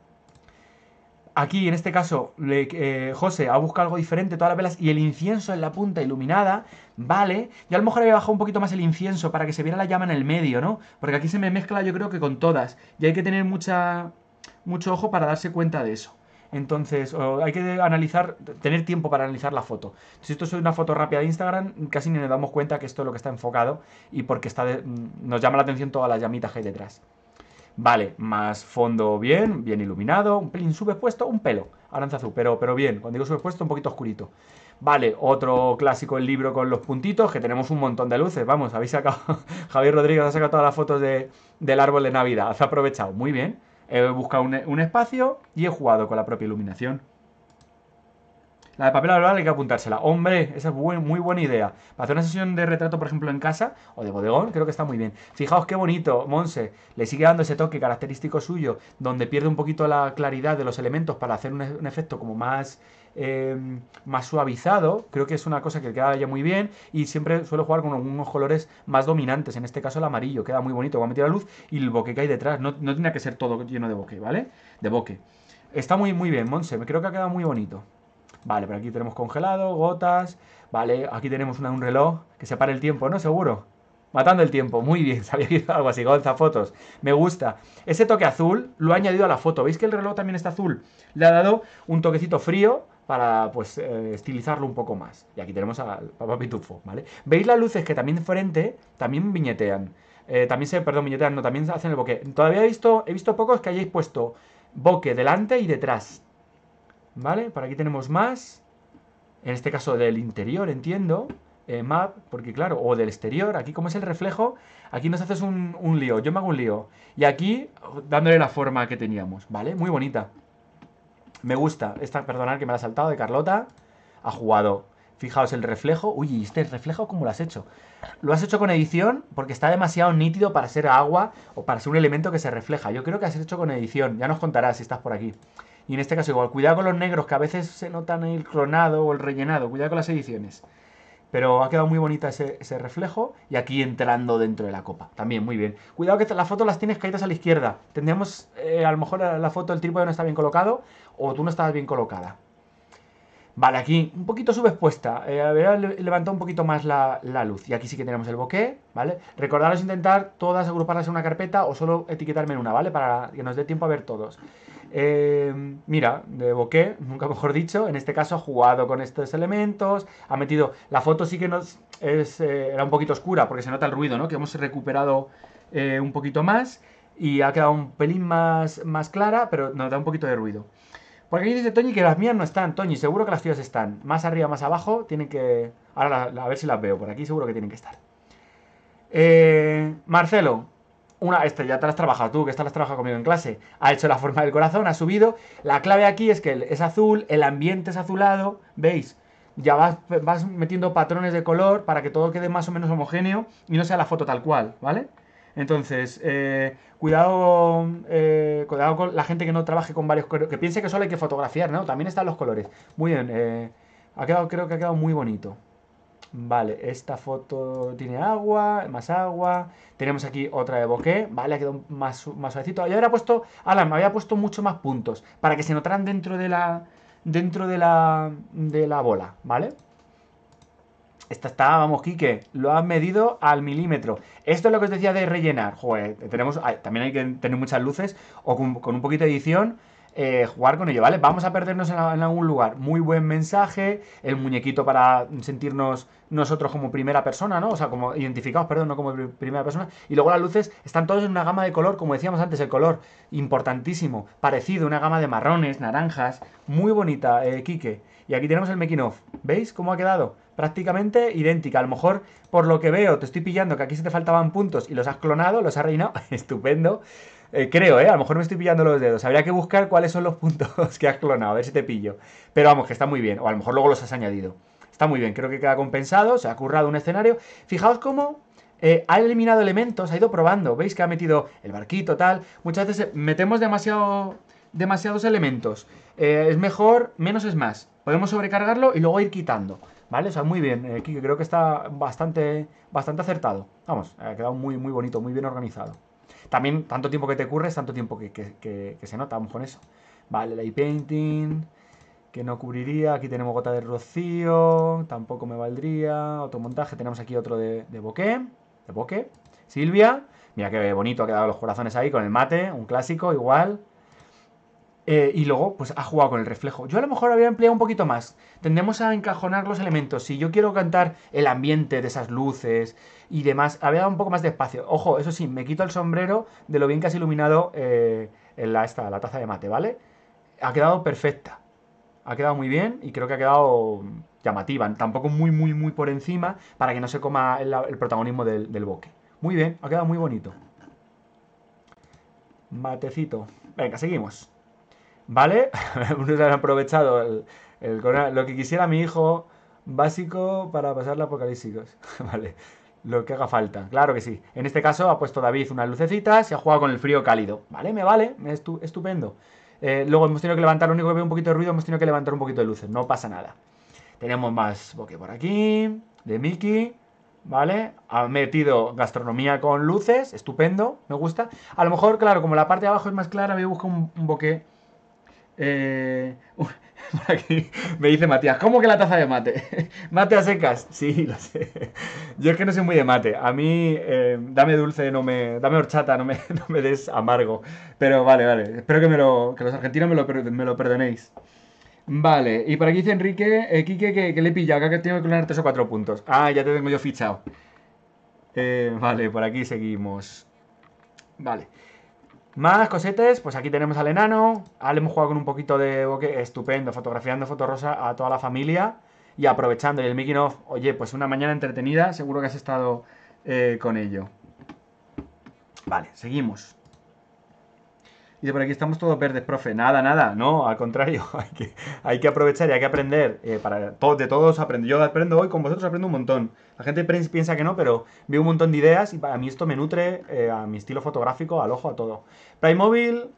Aquí, en este caso, le, eh, José ha buscado algo diferente, todas las velas y el incienso en la punta iluminada, vale. Y a lo mejor había bajado un poquito más el incienso para que se viera la llama en el medio, ¿no? Porque aquí se me mezcla yo creo que con todas y hay que tener mucho ojo para darse cuenta de eso. Entonces, hay que analizar, tener tiempo para analizar la foto. Si esto es una foto rápida de Instagram, casi ni nos damos cuenta que esto es lo que está enfocado y porque mm, nos llama la atención todas las llamitas que hay detrás. Vale, más fondo bien, bien iluminado, un pelín subexpuesto, un pelo, aranza pero, pero bien, cuando digo subexpuesto, un poquito oscurito. Vale, otro clásico el libro con los puntitos, que tenemos un montón de luces, vamos, habéis sacado, *laughs* Javier Rodríguez ha sacado todas las fotos del árbol de Navidad, ha aprovechado, muy bien, he buscado un espacio y he jugado con la propia iluminación. La de papel albal hay que apuntársela. Hombre, esa es muy, buena idea. Para hacer una sesión de retrato, por ejemplo, en casa o de bodegón, creo que está muy bien. Fijaos qué bonito, Monse. Le sigue dando ese toque característico suyo, donde pierde un poquito la claridad de los elementos para hacer un, e-, efecto como más... Eh, más suavizado, creo que es una cosa que queda ya muy bien y siempre suelo jugar con unos colores más dominantes, en este caso el amarillo, queda muy bonito, va a meter la luz y el boque que hay detrás, no, no que ser todo lleno de boque, ¿vale? De boque. Está muy, muy bien, Monse, creo que ha quedado muy bonito. Vale, pero aquí tenemos congelado, gotas. Vale, aquí tenemos una, un reloj que se para el tiempo, ¿no? Seguro. Matando el tiempo, muy bien, sabía *laughs* que algo así, Golza Fotos, me gusta. Ese toque azul lo ha añadido a la foto, ¿veis que el reloj también está azul? Le ha dado un toquecito frío para, pues, eh, estilizarlo un poco más. Y aquí tenemos al Papá Pitufo, ¿vale? ¿Veis las luces que también de frente, también viñetean? Eh, también se, perdón, viñetean, no, también hacen el boque. Todavía he visto, he visto pocos que hayáis puesto boque delante y detrás, ¿Vale? Por aquí tenemos más. En este caso del interior, entiendo. Eh, map, porque claro, o del exterior. Aquí como es el reflejo, aquí nos haces un, lío. Yo me hago un lío. Y aquí dándole la forma que teníamos. ¿Vale? Muy bonita. Me gusta. Esta, perdonad que me la he saltado, de Carlota. Ha jugado. Fijaos el reflejo. Uy, este reflejo, ¿cómo lo has hecho? Lo has hecho con edición porque está demasiado nítido para ser agua o para ser un elemento que se refleja. Yo creo que has hecho con edición. Ya nos contarás si estás por aquí. Y en este caso igual, cuidado con los negros, que a veces se notan el clonado o el rellenado, cuidado con las ediciones. Pero ha quedado muy bonita ese, reflejo y aquí entrando dentro de la copa. También, muy bien. Cuidado que las fotos las tienes caídas a la izquierda. Tendríamos, eh, a lo mejor la, foto del trípode no está bien colocado o tú no estabas bien colocada. Vale, aquí un poquito subexpuesta. Eh, había levantado un poquito más la, luz. Y aquí sí que tenemos el bokeh, ¿vale? Recordaros intentar todas agruparlas en una carpeta o solo etiquetarme en una, ¿vale? Para que nos dé tiempo a ver todos. Eh, mira, de bokeh, nunca mejor dicho, en este caso ha jugado con estos elementos, ha metido... La foto sí que nos es, eh, era un poquito oscura porque se nota el ruido, ¿no? Que hemos recuperado eh, un poquito más y ha quedado un pelín más, más clara, pero nos da un poquito de ruido. Porque aquí dice Toñi que las mías no están, Toñi. Seguro que las tuyas están. Más arriba, más abajo, tienen que. Ahora a ver si las veo. Por aquí seguro que tienen que estar. Eh, Marcelo, una, esta ya te la has tú, que esta la has conmigo en clase. Ha hecho la forma del corazón, ha subido. La clave aquí es que es azul, el ambiente es azulado, ¿veis? Ya vas metiendo patrones de color para que todo quede más o menos homogéneo y no sea la foto tal cual, ¿vale? Entonces, eh, cuidado, eh, cuidado con la gente que no trabaje con varios colores, que piense que solo hay que fotografiar, ¿no? También están los colores. Muy bien, eh, ha quedado, creo que ha quedado muy bonito. Vale, esta foto tiene agua, más agua. Tenemos aquí otra de bokeh, vale, ha quedado más, más suavecito. Yo había puesto, Alan, me había puesto mucho más puntos para que se notaran dentro de la, dentro de la, de la bola, ¿vale? vale esta está, vamos, Quique, lo has medido al milímetro. Esto es lo que os decía de rellenar. Joder, tenemos, también hay que tener muchas luces o con, un poquito de edición. Eh, jugar con ello, ¿vale? Vamos a perdernos en, algún lugar. Muy buen mensaje, el muñequito para sentirnos nosotros como primera persona, ¿no? O sea, como identificados, perdón, no como primera persona. Y luego las luces están todas en una gama de color, como decíamos antes, el color importantísimo, parecido, una gama de marrones, naranjas, muy bonita, eh, Quique. Y aquí tenemos el making off. ¿Veis cómo ha quedado? prácticamente idéntica. A lo mejor, por lo que veo, te estoy pillando que aquí se te faltaban puntos y los has clonado, los has reinado. *laughs* Estupendo. Eh, creo, ¿eh? A lo mejor me estoy pillando los dedos. Habría que buscar cuáles son los puntos *laughs* que has clonado, a ver si te pillo. Pero vamos, que está muy bien. O a lo mejor luego los has añadido. Está muy bien, creo que queda compensado, se ha currado un escenario. Fijaos cómo eh, ha eliminado elementos, ha ido probando. ¿Veis que ha metido el barquito, tal? Muchas veces metemos demasiados elementos. Eh, es mejor, menos es más. Podemos sobrecargarlo y luego ir quitando. ¿Vale? O sea, muy bien, eh, creo que está bastante, bastante acertado. Vamos, ha quedado muy, muy bonito, muy bien organizado. También, tanto tiempo que te curres, tanto tiempo que, se nota, vamos con eso. Vale, la painting que no cubriría. Aquí tenemos gota de rocío, tampoco me valdría. Otro montaje, tenemos aquí otro de, de boque. De boque. Silvia, mira qué bonito ha quedado los corazones ahí con el mate, un clásico igual. Eh, y luego, pues ha jugado con el reflejo. Yo a lo mejor había empleado un poquito más. Tendemos a encajonar los elementos. Si yo quiero cantar el ambiente de esas luces y demás, había dado un poco más de espacio. Ojo, eso sí, me quito el sombrero de lo bien que has iluminado eh, en la, esta, la taza de mate, ¿vale? Ha quedado perfecta. Ha quedado muy bien y creo que ha quedado mm, llamativa. Tampoco muy, muy, muy por encima para que no se coma el, protagonismo del, del boque. Muy bien, ha quedado muy bonito. Matecito. Venga, seguimos. ¿Vale? *laughs* Unos han aprovechado el, lo que quisiera mi hijo básico para pasar la apocalipsis. *laughs* ¿Vale? Lo que haga falta, claro que sí. En este caso ha puesto David unas lucecitas y ha jugado con el frío cálido. ¿Vale? Me vale, estupendo. Eh, luego hemos tenido que levantar, lo único que veo un poquito de ruido, hemos tenido que levantar un poquito de luces, no pasa nada. Tenemos más boque por aquí, de Mickey, ¿vale? Ha metido gastronomía con luces, estupendo, me gusta. A lo mejor, claro, como la parte de abajo es más clara, voy a buscar un, boque eh, *laughs* aquí me dice Matías, ¿cómo que la taza de mate? *laughs* ¿Mate a secas? Sí, lo sé. Yo es que no soy muy de mate. A mí, eh, dame dulce, no me, dame horchata, *laughs* no me, des amargo. Pero vale, vale. Espero que, me los argentinos me lo, perdonéis. Vale, y por aquí dice Enrique, eh, Quique, que, le pilla, acá que tengo que clonar tres o cuatro puntos. Ah, ya te tengo yo fichado. Eh, vale, por aquí seguimos. Vale. Más cosetes, pues aquí tenemos al enano. Al hemos jugado con un poquito de bokeh, estupendo, fotografiando rosa a toda la familia y aprovechando. Y el making of, oye, pues una mañana entretenida, seguro que has estado eh, con ello. Vale, seguimos. Y de por aquí estamos todos verdes, profe. Nada, nada, no, al contrario, *laughs* hay que, hay que aprovechar y hay que aprender. Eh, para de todos aprendo. Yo aprendo hoy, con vosotros aprendo un montón. La gente piensa que no, pero veo un montón de ideas y para mí esto me nutre eh, a mi estilo fotográfico, al ojo, a todo. móvil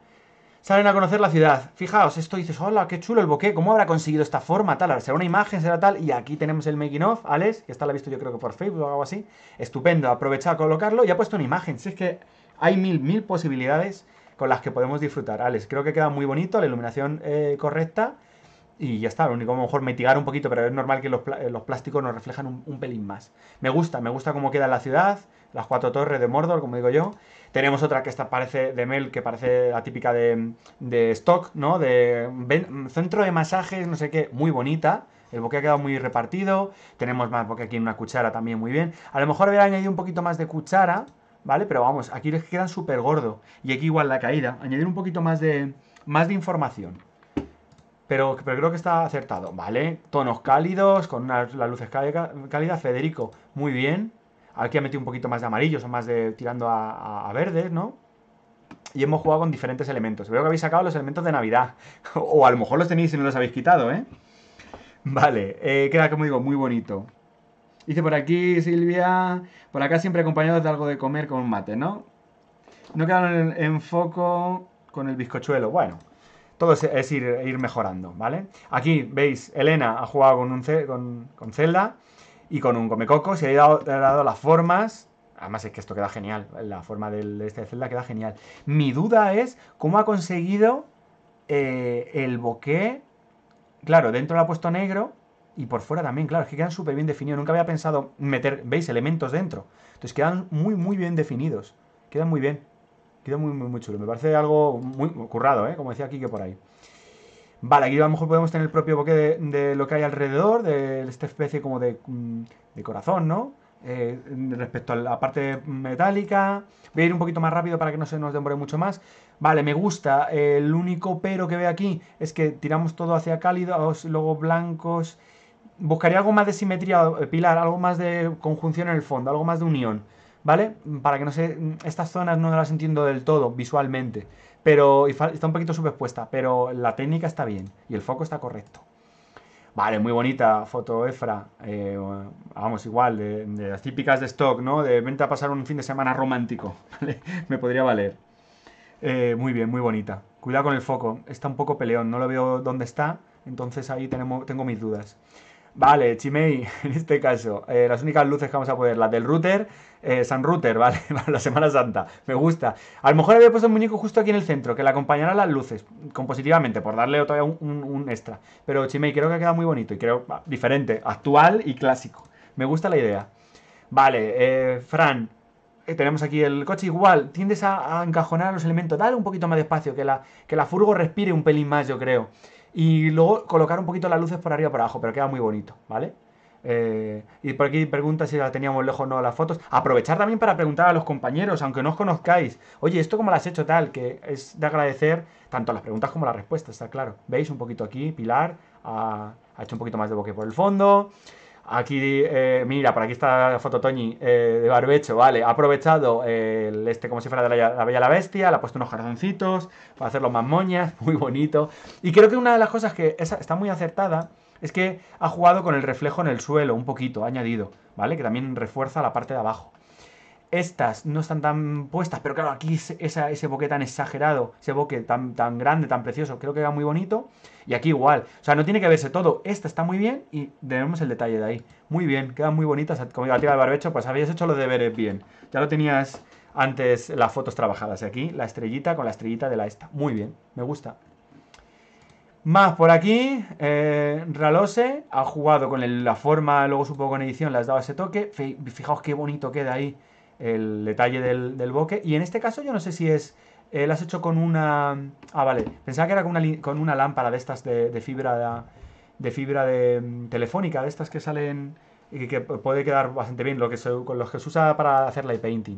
salen a conocer la ciudad. Fijaos, esto dices, hola, qué chulo el bokeh, ¿cómo habrá conseguido esta forma? Tal, será una imagen, será tal. Y aquí tenemos el making of, Alex, que esta la visto yo creo que por Facebook o algo así. Estupendo, aprovecha a colocarlo y ha puesto una imagen. Si es que hay mil, mil posibilidades con las que podemos disfrutar. Alex, creo que queda muy bonito, la iluminación eh, correcta y ya está. Lo único, a lo mejor mitigar un poquito, pero es normal que los, eh, plásticos nos reflejan un, pelín más. Me gusta, me gusta cómo queda la ciudad, las cuatro torres de Mordor, como digo yo. Tenemos otra que esta parece de Mel, que parece la típica de, de stock, ¿no? De centro de masajes, no sé qué, muy bonita. El boque ha quedado muy repartido. Tenemos más boque aquí en una cuchara también muy bien. A lo mejor hubiera añadido un poquito más de cuchara ¿vale? Pero vamos, aquí les quedan súper gordo. Y aquí igual la caída. Añadir un poquito más de, más de información. Pero, pero creo que está acertado, ¿vale? Tonos cálidos, con las luces cálidas. Federico, muy bien. Aquí ha metido un poquito más de amarillos o más de tirando a, verde, verdes, ¿no? Y hemos jugado con diferentes elementos. Veo que habéis sacado los elementos de Navidad. *laughs* o a lo mejor los tenéis y no los habéis quitado, ¿eh? Vale, eh, queda, como digo, muy bonito. Dice por aquí Silvia, por acá siempre acompañados de algo de comer con mate, ¿no? No quedaron en, foco con el bizcochuelo. Bueno, todo es, ir, mejorando, ¿vale? Aquí veis, Elena ha jugado con, un Zelda y con un comecoco, se ha dado, dado las formas. Además es que esto queda genial, la forma de este Zelda queda genial. Mi duda es cómo ha conseguido eh, el bokeh. Claro, dentro lo ha puesto negro, y por fuera también, claro, es que quedan súper bien definidos. Nunca había pensado meter, ¿veis? Elementos dentro. Entonces quedan muy, muy bien definidos. Quedan muy bien. Quedan muy, muy, muy chulo. Me parece algo muy currado, ¿eh? Como decía aquí que por ahí. Vale, aquí a lo mejor podemos tener el propio boque de, lo que hay alrededor, de esta especie como de, mm, corazón, ¿no? Eh, respecto a la parte metálica. Voy a ir un poquito más rápido para que no se nos demore mucho más. Vale, me gusta. el único pero que veo aquí es que tiramos todo hacia cálidos, luego blancos buscaría algo más de simetría eh, pilar, algo más de conjunción en el fondo, algo más de unión, ¿vale? Para que no se... Mm, estas zonas no las entiendo del todo visualmente, pero está un poquito subexpuesta, pero la técnica está bien y el foco está correcto. Vale, muy bonita foto Efra. Eh, vamos, igual, de, las típicas de stock, ¿no? De venta a pasar un fin de semana romántico. *laughs* ¿vale? Me podría valer. Eh, muy bien, muy bonita. Cuidado con el foco. Está un poco peleón. No lo veo dónde está. Entonces ahí tengo mis dudas. Vale, Chimei, *laughs* en este caso, eh, las únicas luces que vamos a poder, las del router, eh, San Router, *laughs* ¿vale? la Semana Santa, me gusta. A lo mejor había puesto un muñeco justo aquí en el centro, que le acompañará las luces, compositivamente, por darle todavía un, extra. Pero Chimei, creo que ha quedado muy bonito y creo diferente, actual y clásico. Me gusta la idea. Vale, eh, Fran, eh, tenemos aquí el coche igual, tiendes a, a encajonar los elementos, dale un poquito más de espacio, que la, que la furgo respire un pelín más, yo creo y luego colocar un poquito las luces por arriba y por abajo, pero queda muy bonito, ¿vale? Eh, y por aquí pregunta si la teníamos lejos o no las fotos. Aprovechar también para preguntar a los compañeros, aunque no os conozcáis, oye, ¿esto cómo lo has hecho tal? Que es de agradecer tanto las preguntas como las respuestas, está claro. ¿Veis un poquito aquí? Pilar ha, ha hecho un poquito más de boque por el fondo. Aquí, eh, mira, por aquí está la foto Toñi eh, de barbecho, vale. Ha aprovechado este como si fuera de la, Bella la Bestia, le ha puesto unos jardoncitos para hacerlo más moñas, *laughs* muy bonito. Y creo que una de las cosas que está muy acertada es que ha jugado con el reflejo en el suelo un poquito, añadido, ¿vale? Que también refuerza la parte de abajo estas no están tan puestas, pero claro, aquí ese boque tan exagerado, ese boque tan, tan grande, tan precioso, creo que queda muy bonito. Y aquí igual, o sea, no tiene que verse todo. Esta está muy bien y tenemos el detalle de ahí. Muy bien, quedan muy bonitas. Como digo, la tía de barbecho, pues habías hecho los deberes bien. Ya lo tenías antes las fotos trabajadas. Y aquí la estrellita con la estrellita de la esta. Muy bien, me gusta. Más por aquí, eh, Ralose ha jugado con la forma, luego supongo con edición, le has dado ese toque. Fijaos qué bonito queda ahí el detalle del, del, Y en este caso yo no sé si es... Eh, lo has hecho con una... Ah, vale. Pensaba que era con una, lámpara de estas de, fibra de, fibra de, mm, telefónica, de estas que salen y que puede quedar bastante bien, lo que con los que se usa para hacer la painting.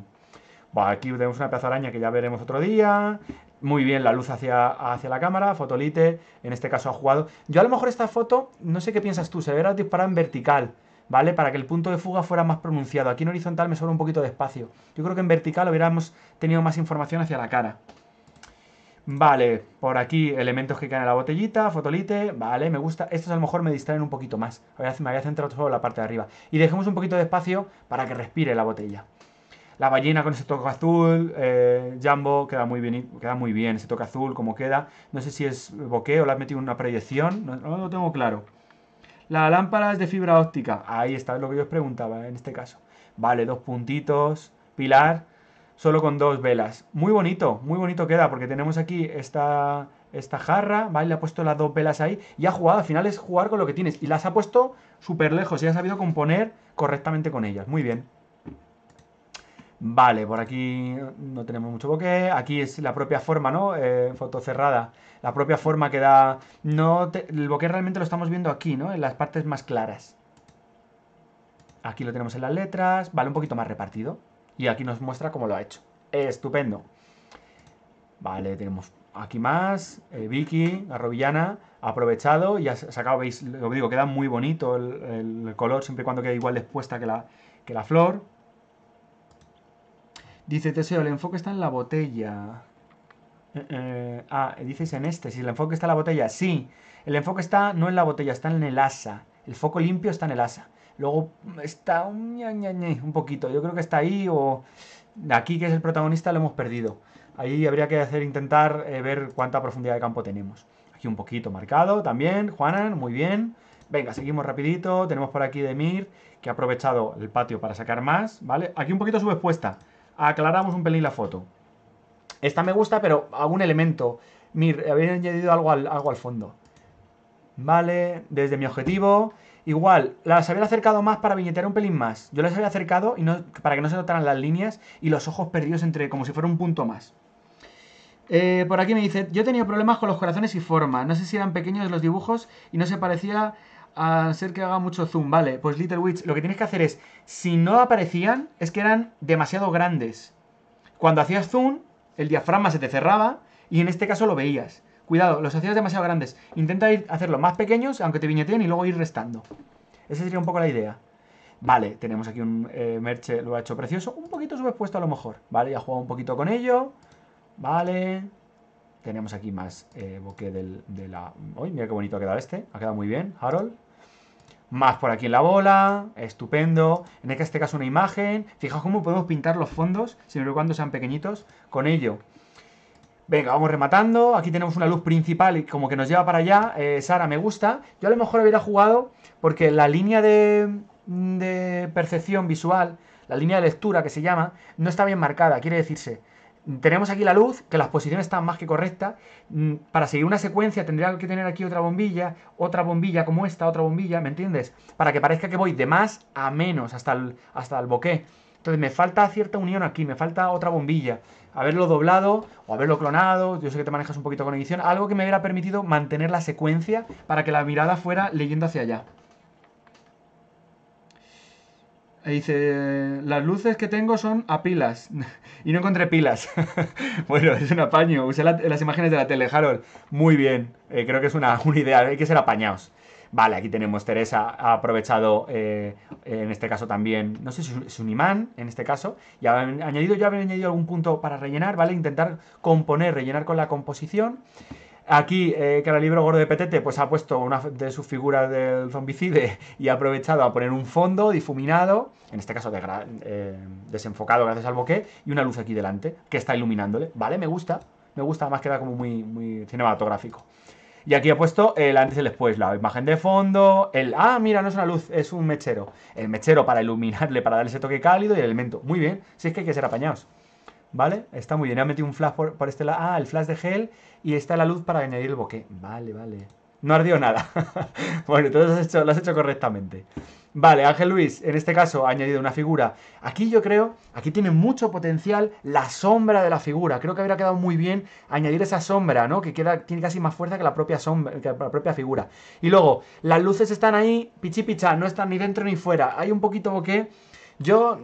Bueno, aquí tenemos una pieza araña que ya veremos otro día. Muy bien la luz hacia, hacia la cámara, fotolite, en este caso ha jugado. Yo a lo mejor esta foto, no sé qué piensas tú, se verá disparada en vertical. ¿vale? Para que el punto de fuga fuera más pronunciado. Aquí en horizontal me sobra un poquito de espacio. Yo creo que en vertical hubiéramos tenido más información hacia la cara. Vale, por aquí elementos que caen en la botellita, fotolite, vale, me gusta. Estos a lo mejor me distraen un poquito más. Me había centrado solo en la parte de arriba. Y dejemos un poquito de espacio para que respire la botella. La ballena con ese toque azul, eh, Jumbo, queda muy, bien, queda muy bien ese toque azul, como queda. No sé si es boqueo o le has metido una proyección, no lo tengo claro. La lámpara es de fibra óptica. Ahí está lo que yo os preguntaba en este caso. Vale, dos puntitos, pilar, solo con dos velas. Muy bonito, muy bonito queda, porque tenemos aquí esta, esta jarra, ¿vale? Le ha puesto las dos velas ahí y ha jugado. Al final es jugar con lo que tienes. Y las ha puesto súper lejos y ha sabido componer correctamente con ellas. Muy bien. Vale, por aquí no tenemos mucho bokeh. Aquí es la propia forma, ¿no? Eh, foto cerrada. La propia forma que da... No El bokeh realmente lo estamos viendo aquí, ¿no? En las partes más claras. Aquí lo tenemos en las letras. Vale, un poquito más repartido. Y aquí nos muestra cómo lo ha hecho. estupendo. Vale, tenemos aquí más. Eh, Vicky, arrobillana, aprovechado y ha sacado, veis, lo digo, queda muy bonito el, color, siempre y cuando quede igual de expuesta que la, que la flor. Dice Teseo, el enfoque está en la botella. Eh, eh, ah, eh, dices en este, si el enfoque está en la botella. Sí, el enfoque está no en la botella, está en el asa. El foco limpio está en el asa. Luego está un, un poquito. Yo creo que está ahí o aquí que es el protagonista lo hemos perdido. Ahí habría que hacer intentar ver cuánta profundidad de campo tenemos. Aquí un poquito marcado también, Juanan, muy bien. Venga, seguimos rapidito. Tenemos por aquí Demir, que ha aprovechado el patio para sacar más, ¿vale? Aquí un poquito subexpuesta aclaramos un pelín la foto. Esta me gusta, pero algún elemento. Mir, habían añadido algo al, algo al fondo. Vale, desde mi objetivo. Igual, las había acercado más para viñetear un pelín más. Yo las había acercado y para que no se notaran las líneas y los ojos perdidos entre como si fuera un punto más. Eh, por aquí me dice, yo he tenido problemas con los corazones y forma. No sé si eran pequeños los dibujos y no se parecía a ser que haga mucho zoom. Vale, pues Little Witch, lo que tienes que hacer es, si no aparecían, es que eran demasiado grandes. Cuando hacías zoom, el diafragma se te cerraba y en este caso lo veías. Cuidado, los hacías demasiado grandes. Intenta ir hacerlos más pequeños, aunque te viñeteen, y luego ir restando. Esa sería un poco la idea. Vale, tenemos aquí un merch Merche, lo ha hecho precioso. Un poquito subexpuesto a lo mejor. Vale, ya ha jugado un poquito con ello. Vale. Tenemos aquí más eh, del, de la... ¡Uy, mira qué bonito ha quedado este! Ha quedado muy bien, Harold más por aquí en la bola, estupendo. En este caso una imagen. Fijaos cómo podemos pintar los fondos, siempre y cuando sean pequeñitos, con ello. Venga, vamos rematando. Aquí tenemos una luz principal y como que nos lleva para allá. Eh, Sara, me gusta. Yo a lo mejor hubiera jugado porque la línea de, de percepción visual, la línea de lectura que se llama, no está bien marcada, quiere decirse tenemos aquí la luz, que las posiciones están más que correctas. Mm, para seguir una secuencia tendría que tener aquí otra bombilla, otra bombilla como esta, otra bombilla, ¿me entiendes? Para que parezca que voy de más a menos hasta el, hasta el bokeh. Entonces me falta cierta unión aquí, me falta otra bombilla. Haberlo doblado o haberlo clonado, yo sé que te manejas un poquito con edición, algo que me hubiera permitido mantener la secuencia para que la mirada fuera leyendo hacia allá dice, las luces que tengo son a pilas. *laughs* y no encontré pilas. *laughs* bueno, es un apaño. Usé las imágenes de la tele, Harold. Muy bien. Eh, creo que es una, *laughs* una, idea. Hay que ser apañados. Vale, aquí tenemos Teresa ha aprovechado, eh, en este caso también, no sé si es un imán, en este caso, y ha añadido, ya habían añadido algún punto para rellenar, ¿vale? Intentar componer, rellenar con la composición. Aquí, eh, cara libro gordo de Petete, pues ha puesto una de sus figuras del zombicide *laughs* y ha aprovechado a poner un fondo difuminado, en este caso de eh, desenfocado gracias al bokeh, y una luz aquí delante que está iluminándole. Vale, me gusta, me gusta, además queda como muy, muy cinematográfico. Y aquí ha puesto el antes y el después, la imagen de fondo, el... Ah, mira, no es una luz, es un mechero. El mechero para iluminarle, para darle ese toque cálido y el elemento. Muy bien, si es que hay que ser apañados. ¿Vale? Está muy bien. Ha metido un flash por, este lado. Ah, el flash de gel. Y está la luz para añadir el bokeh. Vale, vale. No ardió nada. *laughs* bueno, entonces lo has, hecho, has hecho correctamente. Vale, Ángel Luis, en este caso ha añadido una figura. Aquí yo creo, aquí tiene mucho potencial la sombra de la figura. Creo que habría quedado muy bien añadir esa sombra, ¿no? Que queda, tiene casi más fuerza que la propia sombra, que la propia figura. Y luego, las luces están ahí, pichi picha, no están ni dentro ni fuera. Hay un poquito que yo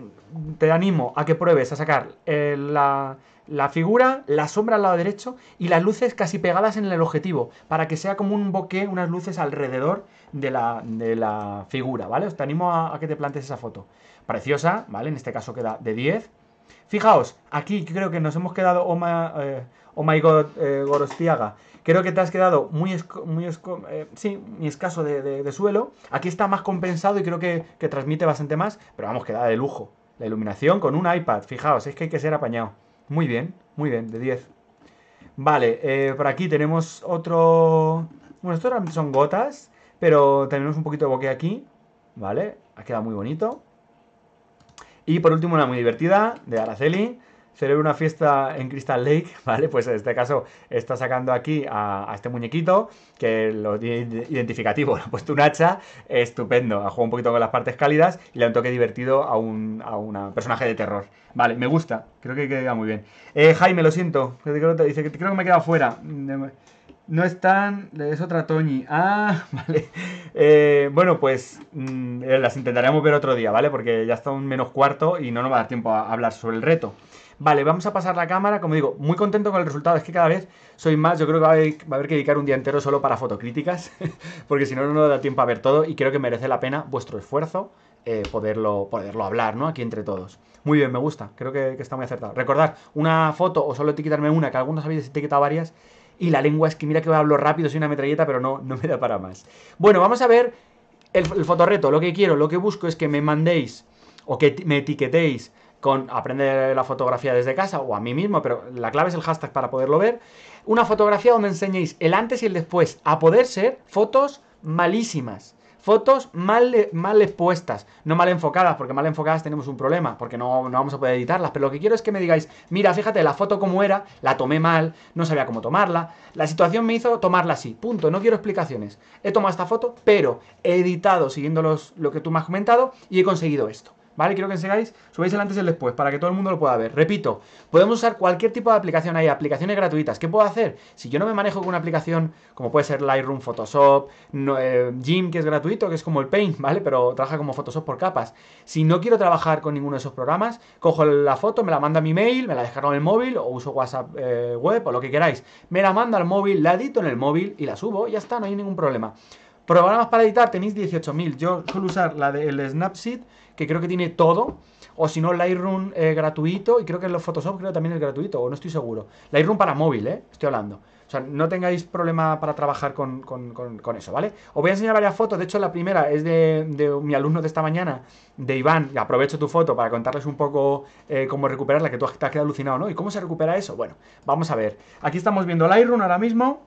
te animo a que pruebes a sacar eh, la, la figura, la sombra al lado derecho y las luces casi pegadas en el objetivo, para que sea como un bokeh, unas luces alrededor de la, de la figura, ¿vale? te animo a, a, que te plantes esa foto. Preciosa, ¿vale? En este caso queda de 10. Fijaos, aquí creo que nos hemos quedado, oh my, eh, oh my god, eh, Gorostiaga, creo que te has quedado muy, eh, muy, escaso de, suelo. Aquí está más compensado y creo que, transmite bastante más, pero vamos, queda de lujo. La iluminación con un iPad, fijaos, es que hay que ser apañado. Muy bien, muy bien, de 10. Vale, por aquí tenemos otro... Bueno, estos son gotas, pero tenemos un poquito de boque aquí, ¿vale? Ha quedado muy bonito. Y por último, una muy divertida de Araceli. Celebra una fiesta en Crystal Lake, *laughs* ¿vale? Pues en este caso está sacando aquí a, este muñequito, que lo tiene identificativo, le *laughs* ha puesto un hacha, estupendo, ha jugado un poquito con las partes cálidas y le da un toque divertido a un a una personaje de terror. Vale, me gusta, creo que queda muy bien. Eh, Jaime, lo siento, creo, creo que me he quedado fuera. No están, es otra Toñi. Ah, *laughs* vale. Eh, bueno, pues mm, eh, las intentaremos ver otro día, ¿vale? Porque ya está un menos cuarto y no nos va a dar tiempo a hablar sobre el reto. Vale, vamos a pasar la cámara. Como digo, muy contento con el resultado. Es que cada vez soy más. Yo creo que va a haber, que dedicar un día entero solo para fotocríticas. *laughs* Porque si no, no nos da tiempo a ver todo. Y creo que merece la pena vuestro esfuerzo eh, poderlo, poderlo hablar, ¿no? Aquí entre todos. Muy bien, me gusta. Creo que, que está muy acertado. Recordad, una foto o solo etiquetarme una, que algunos habéis etiquetado varias y la lengua es que mira que hablo rápido, soy una metralleta, pero no, no me da para más. Bueno, vamos a ver el, el fotorreto. Lo que quiero, lo que busco es que me mandéis o que me etiquetéis con aprender la fotografía desde casa o a mí mismo, pero la clave es el hashtag para poderlo ver. Una fotografía donde enseñéis el antes y el después, a poder ser fotos malísimas fotos mal, mal expuestas, no mal enfocadas, porque mal enfocadas tenemos un problema, porque no, vamos a poder editarlas, pero lo que quiero es que me digáis, mira, fíjate, la foto como era, la tomé mal, no sabía cómo tomarla, la situación me hizo tomarla así, punto, no quiero explicaciones, he tomado esta foto, pero he editado siguiendo los, lo que tú me has comentado y he conseguido esto. ¿vale? Quiero que enseñáis, subáis el antes y el después, para que todo el mundo lo pueda ver. Repito, podemos usar cualquier tipo de aplicación ahí, aplicaciones gratuitas. ¿Qué puedo hacer? Si yo no me manejo con una aplicación como puede ser Lightroom, Photoshop, no, eh, Gym, que es gratuito, que es como el Paint, ¿vale? Pero trabaja como Photoshop por capas. Si no quiero trabajar con ninguno de esos programas, cojo la foto, me la manda a mi mail, me la dejaron en el móvil o uso WhatsApp eh, web o lo que queráis. Me la mando al móvil, la edito en el móvil y la subo, y ya está, no hay ningún problema. Programas para editar tenéis 18.000. Yo suelo usar la del el Snapseed que creo que tiene todo, o si no, Lightroom eh, gratuito, y creo que en los Photoshop creo también es gratuito, o no estoy seguro. Lightroom para móvil, ¿eh? Estoy hablando. O sea, no tengáis problema para trabajar con, con, eso, ¿vale? Os voy a enseñar varias fotos, de hecho la primera es de, mi alumno de esta mañana, de Iván, y aprovecho tu foto para contarles un poco eh, cómo recuperarla, que tú te has quedado alucinado, ¿no? ¿Y cómo se recupera eso? Bueno, vamos a ver. Aquí estamos viendo Lightroom ahora mismo.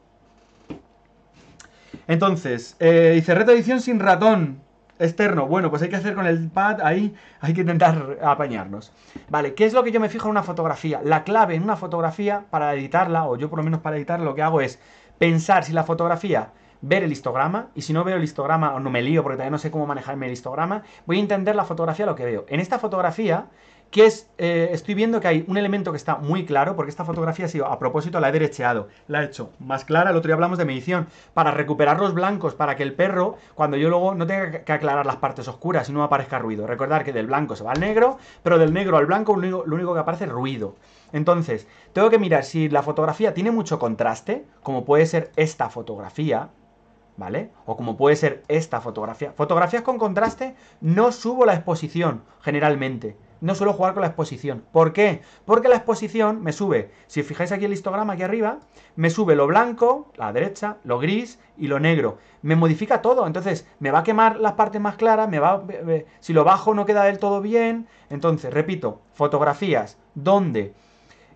Entonces, eh, dice reto edición sin ratón. Externo, bueno, pues hay que hacer con el pad ahí, hay que intentar apañarnos. Vale, ¿qué es lo que yo me fijo en una fotografía? La clave en una fotografía para editarla, o yo por lo menos para editarla, lo que hago es pensar si la fotografía, ver el histograma, y si no veo el histograma, o no me lío porque todavía no sé cómo manejarme el histograma, voy a entender la fotografía lo que veo. En esta fotografía, que es, eh, estoy viendo que hay un elemento que está muy claro, porque esta fotografía ha sido, a propósito, la he derecheado, la he hecho más clara, el otro día hablamos de medición, para recuperar los blancos, para que el perro, cuando yo luego no tenga que aclarar las partes oscuras y no aparezca ruido. Recordar que del blanco se va al negro, pero del negro al blanco lo único que aparece es ruido. Entonces, tengo que mirar si la fotografía tiene mucho contraste, como puede ser esta fotografía, ¿vale? O como puede ser esta fotografía. Fotografías con contraste no subo la exposición generalmente no suelo jugar con la exposición. ¿Por qué? Porque la exposición me sube, si fijáis aquí el histograma aquí arriba, me sube lo blanco, la derecha, lo gris y lo negro. Me modifica todo, entonces me va a quemar las partes más claras, me va, eh, eh, si lo bajo no queda del todo bien. Entonces, repito, fotografías donde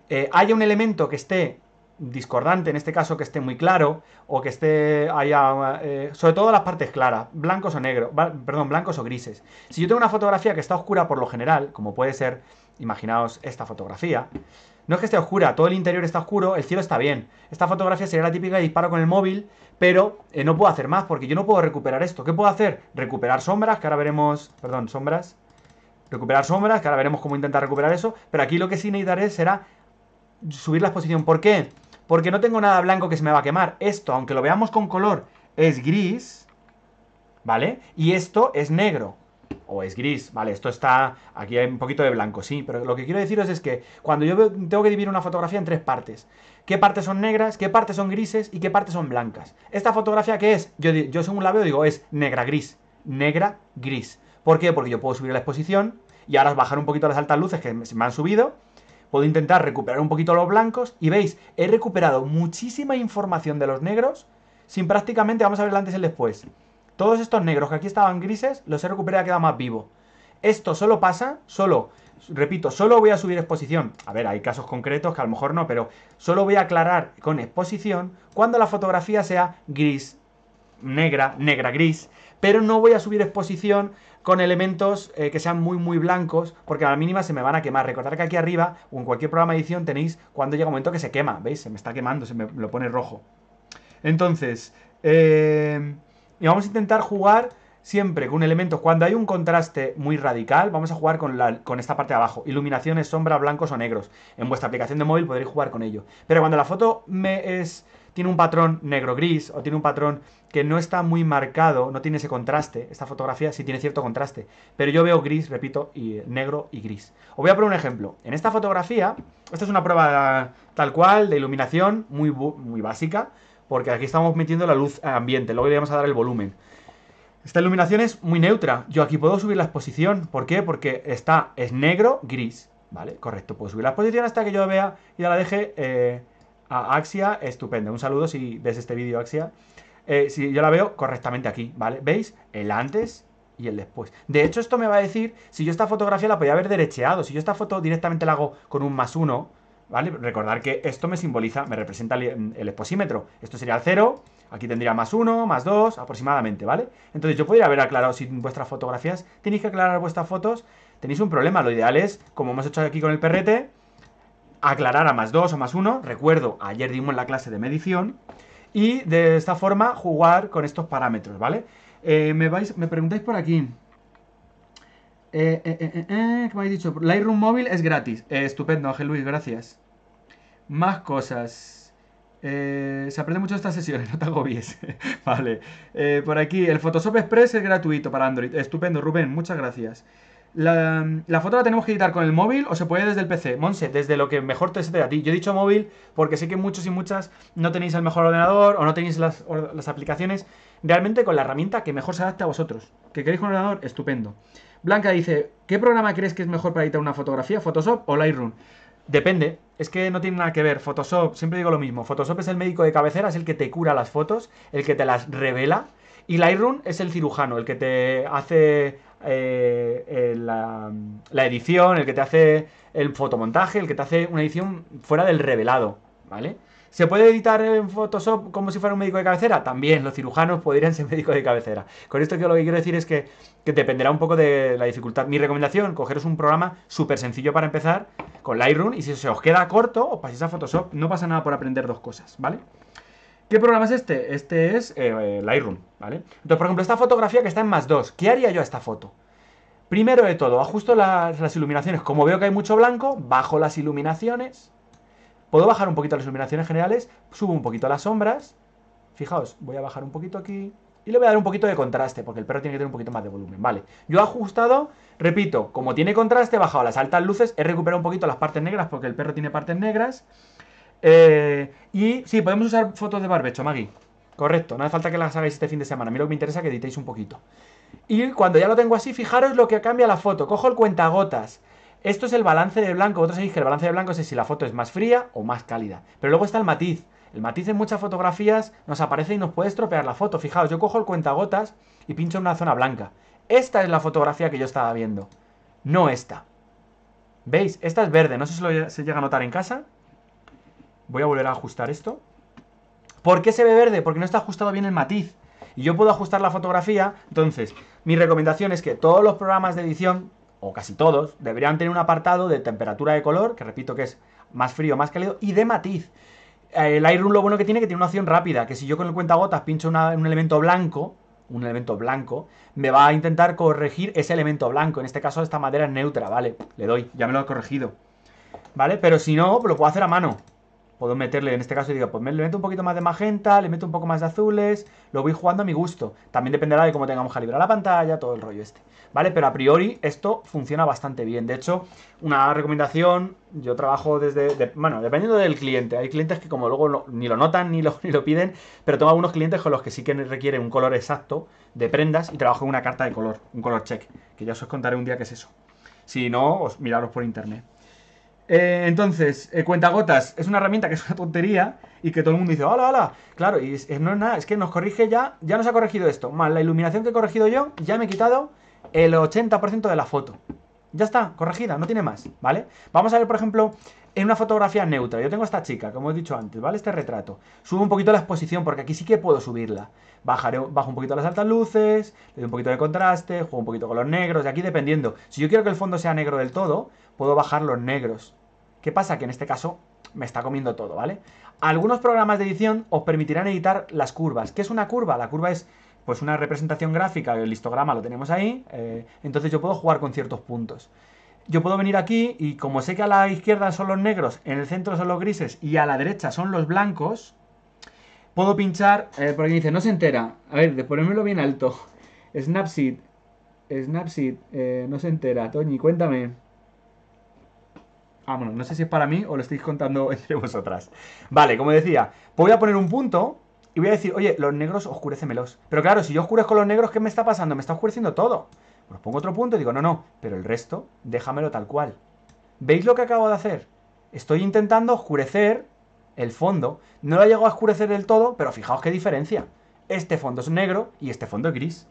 eh, haya un elemento que esté discordante, en este caso que esté muy claro o que esté haya eh, sobre todo las partes claras, blancos o negros, perdón, blancos o grises. Si yo tengo una fotografía que está oscura por lo general, como puede ser, imaginaos esta fotografía, no es que esté oscura, todo el interior está oscuro, el cielo está bien. Esta fotografía sería la típica de disparo con el móvil, pero eh, no puedo hacer más porque yo no puedo recuperar esto. ¿Qué puedo hacer? Recuperar sombras, que ahora veremos, perdón, sombras, recuperar sombras, que ahora veremos cómo intentar recuperar eso, pero aquí lo que sí necesitaré será subir la exposición. ¿Por qué? porque no tengo nada blanco que se me va a quemar. Esto, aunque lo veamos con color, es gris, ¿vale? Y esto es negro, o es gris, ¿vale? Esto está, aquí hay un poquito de blanco, sí, pero lo que quiero deciros es que cuando yo tengo que dividir una fotografía en tres partes, ¿qué partes son negras, qué partes son grises y qué partes son blancas? Esta fotografía, que es? Yo, soy un la veo digo, es negra-gris, negra-gris. ¿Por qué? Porque yo puedo subir la exposición y ahora bajar un poquito las altas luces que me han subido puedo intentar recuperar un poquito los blancos y veis, he recuperado muchísima información de los negros sin prácticamente, vamos a ver el antes y el después. Todos estos negros que aquí estaban grises, los he recuperado y ha quedado más vivo. Esto solo pasa, solo, repito, solo voy a subir exposición. A ver, hay casos concretos que a lo mejor no, pero solo voy a aclarar con exposición cuando la fotografía sea gris, negra, negra, gris. Pero no voy a subir exposición con elementos eh, que sean muy muy blancos, porque a la mínima se me van a quemar. Recordad que aquí arriba, o en cualquier programa de edición, tenéis cuando llega un momento que se quema, ¿veis? Se me está quemando, se me lo pone rojo. Entonces, eh, y vamos a intentar jugar siempre con un elemento, cuando hay un contraste muy radical, vamos a jugar con, la, con esta parte de abajo, iluminaciones, sombra, blancos o negros. En vuestra aplicación de móvil podréis jugar con ello. Pero cuando la foto me es tiene un patrón negro-gris o tiene un patrón que no está muy marcado, no tiene ese contraste. Esta fotografía sí tiene cierto contraste, pero yo veo gris, repito, y eh, negro y gris. Os voy a poner un ejemplo. En esta fotografía, esta es una prueba tal cual de iluminación muy, muy básica, porque aquí estamos metiendo la luz ambiente, luego le vamos a dar el volumen. Esta iluminación es muy neutra. Yo aquí puedo subir la exposición. ¿Por qué? Porque está, es negro, gris. ¿Vale? Correcto. Puedo subir la exposición hasta que yo vea y ya la deje eh, a Axia, estupendo. Un saludo si ves este vídeo, Axia. Eh, si yo la veo correctamente aquí, ¿vale? ¿Veis? El antes y el después. De hecho, esto me va a decir si yo esta fotografía la podía haber derecheado. Si yo esta foto directamente la hago con un más uno, ¿vale? Recordar que esto me simboliza, me representa el, el exposímetro. Esto sería el cero, aquí tendría más uno, más dos, aproximadamente, ¿vale? Entonces yo podría haber aclarado si vuestras fotografías, tenéis que aclarar vuestras fotos, tenéis un problema. Lo ideal es, como hemos hecho aquí con el perrete, aclarar a más 2 o más 1, recuerdo, ayer dimos la clase de medición, y de esta forma jugar con estos parámetros, ¿vale? Eh, me, vais, me preguntáis por aquí, eh, eh, eh, ¿qué me habéis dicho? Lightroom móvil es gratis, estupendo Ángel Luis, gracias. Más cosas. se aprende mucho estas sesiones, *laughs* no te agobies. *laughs* vale. por aquí, el Photoshop Express es gratuito para Android. Estupendo, Rubén, muchas gracias. La, foto la tenemos que editar con el móvil o se puede desde el PC. Monse, desde lo que mejor te esté a ti. Yo he dicho móvil porque sé que muchos y muchas no tenéis el mejor ordenador o no tenéis las, aplicaciones. Realmente con la herramienta que mejor se adapte a vosotros. ¿Que queréis un ordenador? Estupendo. Blanca dice, ¿qué programa crees que es mejor para editar una fotografía? ¿Photoshop o Lightroom? Depende, es que no tiene nada que ver. Photoshop, siempre digo lo mismo. Photoshop es el médico de cabecera, es el que te cura las fotos, el que te las revela. Y Lightroom es el cirujano, el que te hace eh, eh, la, edición, el que te hace el fotomontaje, el que te hace una edición fuera del revelado, ¿vale? ¿Se puede editar en Photoshop como si fuera un médico de cabecera? También, los cirujanos podrían ser *laughs* médicos de cabecera. Con esto que lo que quiero decir es que, dependerá un poco de la dificultad. Mi recomendación, cogeros un programa súper sencillo para empezar, con Lightroom, y si se os queda corto, os paséis a Photoshop, no pasa nada por aprender dos cosas, ¿vale? ¿Qué programa es este? Este es eh, eh, Lightroom, ¿vale? Entonces, por ejemplo, esta fotografía que está en más 2, ¿qué haría yo a esta foto? Primero de todo, ajusto las, las iluminaciones. Como veo que hay mucho blanco, bajo las iluminaciones. Puedo bajar un poquito las iluminaciones generales, subo un poquito las sombras. Fijaos, voy a bajar un poquito aquí, y le voy a dar un poquito de contraste, porque el perro tiene que tener un poquito más de volumen, ¿vale? Yo he ajustado, repito, como tiene contraste, he bajado las altas luces, he recuperado un poquito las partes negras, porque el perro tiene partes negras, eh, y sí, podemos usar fotos de barbecho, Maggie. Correcto, no hace falta que las hagáis este fin de semana. A mí lo que me interesa es que editéis un poquito. Y cuando ya lo tengo así, fijaros lo que cambia la foto. Cojo el cuentagotas. Esto es el balance de blanco. Vosotros sabéis que el balance de blanco es si la foto es más fría o más cálida. Pero luego está el matiz. El matiz en muchas fotografías nos aparece y nos puede estropear la foto. Fijaos, yo cojo el cuentagotas y pincho en una zona blanca. Esta es la fotografía que yo estaba viendo. No esta. ¿Veis? Esta es verde. No sé si se llega a notar en casa. Voy a volver a ajustar esto. ¿Por qué se ve verde? Porque no está ajustado bien el matiz. Y yo puedo ajustar la fotografía. Entonces, mi recomendación es que todos los programas de edición, o casi todos, deberían tener un apartado de temperatura de color, que repito que es más frío, más cálido, y de matiz. Eh, el Lightroom lo bueno que tiene que tiene una opción rápida, que si yo con el cuentagotas pincho un elemento blanco, un elemento blanco, me va a intentar corregir ese elemento blanco. En este caso esta madera es neutra, ¿vale? Le doy, ya me lo he corregido. ¿Vale? Pero si no, lo puedo hacer a mano puedo meterle, en este caso digo, pues le meto un poquito más de magenta, le meto un poco más de azules, lo voy jugando a mi gusto. También dependerá de cómo tengamos calibrada la pantalla, todo el rollo este. ¿Vale? Pero a priori esto funciona bastante bien. De hecho, una recomendación, yo trabajo desde, bueno, dependiendo del cliente. Hay clientes que como luego ni lo notan ni lo, *laughs* lo piden, pero tengo algunos clientes con los que sí que requiere un color exacto de prendas y trabajo en una carta de color, un color check, que ya os contaré un día qué es eso. Si no, os miraros por internet. Eh, entonces, eh, cuenta gotas es una herramienta que es una tontería y que todo el mundo dice, hola, hola. Claro, y es, no es nada, es que nos corrige ya, ya nos ha corregido esto. Más la iluminación que he corregido yo, ya me he quitado el 80% de la foto. Ya está, corregida, no tiene más, ¿vale? Vamos a ver, por ejemplo, en una fotografía neutra. Yo tengo esta chica, como he dicho antes, ¿vale? Este retrato. Subo un poquito la exposición porque aquí sí que puedo subirla. Bajaré, bajo un poquito las altas luces, le doy un poquito de contraste, juego un poquito con los negros, y aquí dependiendo. Si yo quiero que el fondo sea negro del todo, puedo bajar los negros. ¿Qué pasa? Que en este caso me está comiendo todo, ¿vale? Algunos programas de edición os permitirán editar las curvas. ¿Qué es una curva? La curva es pues una representación gráfica, el histograma lo tenemos ahí, eh, entonces yo puedo jugar con ciertos puntos. Yo puedo venir aquí y como sé que a la izquierda son los negros, en el centro son los grises y a la derecha son los blancos, puedo pinchar, eh, porque dice, no se entera, a ver, de ponérmelo bien alto, Snapseed, Snapseed, eh, no se entera, Toñi, cuéntame. Ah, no sé si es para mí o lo estáis contando *laughs* entre vosotras. Vale, como decía, voy a poner un punto y voy a decir, oye, los negros oscurecemelos. Pero claro, si yo oscurezco los negros, ¿qué me está pasando? Me está oscureciendo todo. Pues pongo otro punto y digo, no, no, pero el resto, déjamelo tal cual. ¿Veis lo que acabo de hacer? Estoy intentando oscurecer el fondo. No lo llego a oscurecer del todo, pero fijaos qué diferencia. Este fondo es negro y este fondo es gris.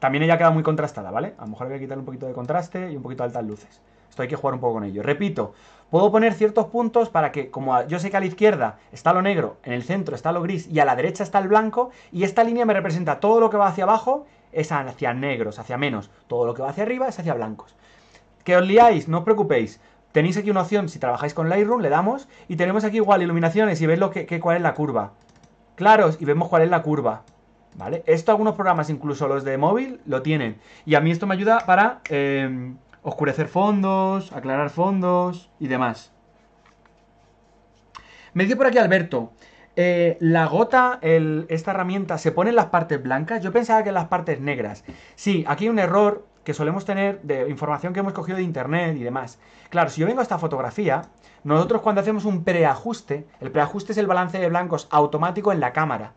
También ella queda muy contrastada, ¿vale? A lo mejor voy a quitar un poquito de contraste y un poquito de altas luces. Esto hay que jugar un poco con ello. Repito, puedo poner ciertos puntos para que, como yo sé que a la izquierda está lo negro, en el centro está lo gris y a la derecha está el blanco, y esta línea me representa todo lo que va hacia abajo es hacia negros, hacia menos. Todo lo que va hacia arriba es hacia blancos. Que os liáis, no os preocupéis. Tenéis aquí una opción, si trabajáis con Lightroom, le damos, y tenemos aquí igual iluminaciones y veis lo que, cuál es la curva. Claros, y vemos cuál es la curva. ¿Vale? Esto algunos programas, incluso los de móvil, lo tienen. Y a mí esto me ayuda para... Eh, oscurecer fondos, aclarar fondos y demás. Me dice por aquí Alberto, eh, la gota, esta herramienta, se pone en las partes blancas. Yo pensaba que en las partes negras. Sí, aquí hay un error que solemos tener de información que hemos cogido de internet y demás. Claro, si yo vengo a esta fotografía, nosotros cuando hacemos un preajuste, el preajuste es el balance de blancos automático en la cámara.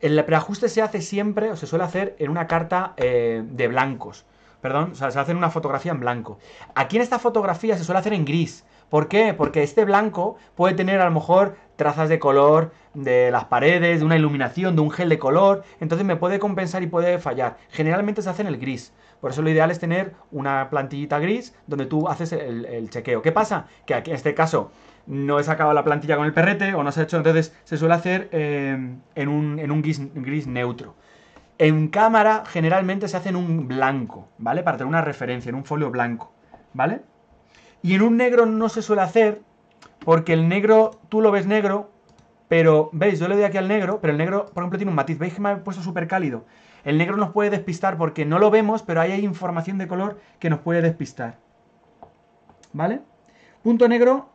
El preajuste se hace siempre o se suele hacer en una carta eh, de blancos. Perdón, o sea, se hacen una fotografía en blanco. Aquí en esta fotografía se suele hacer en gris. ¿Por qué? Porque este blanco puede tener a lo mejor trazas de color de las paredes, de una iluminación, de un gel de color, entonces me puede compensar y puede fallar. Generalmente se hace en el gris. Por eso lo ideal es tener una plantillita gris donde tú haces el, chequeo. ¿Qué pasa? Que aquí en este caso no he sacado la plantilla con el perrete o no se ha hecho, entonces se suele hacer eh, en, un, gris neutro. En cámara generalmente se hace en un blanco, ¿vale? Para tener una referencia, en un folio blanco, ¿vale? Y en un negro no se suele hacer porque el negro, tú lo ves negro, pero, ¿veis? Yo le doy aquí al negro, pero el negro, por ejemplo, tiene un matiz. ¿Veis que me ha puesto súper cálido? El negro nos puede despistar porque no lo vemos, pero ahí hay información de color que nos puede despistar. ¿Vale? Punto negro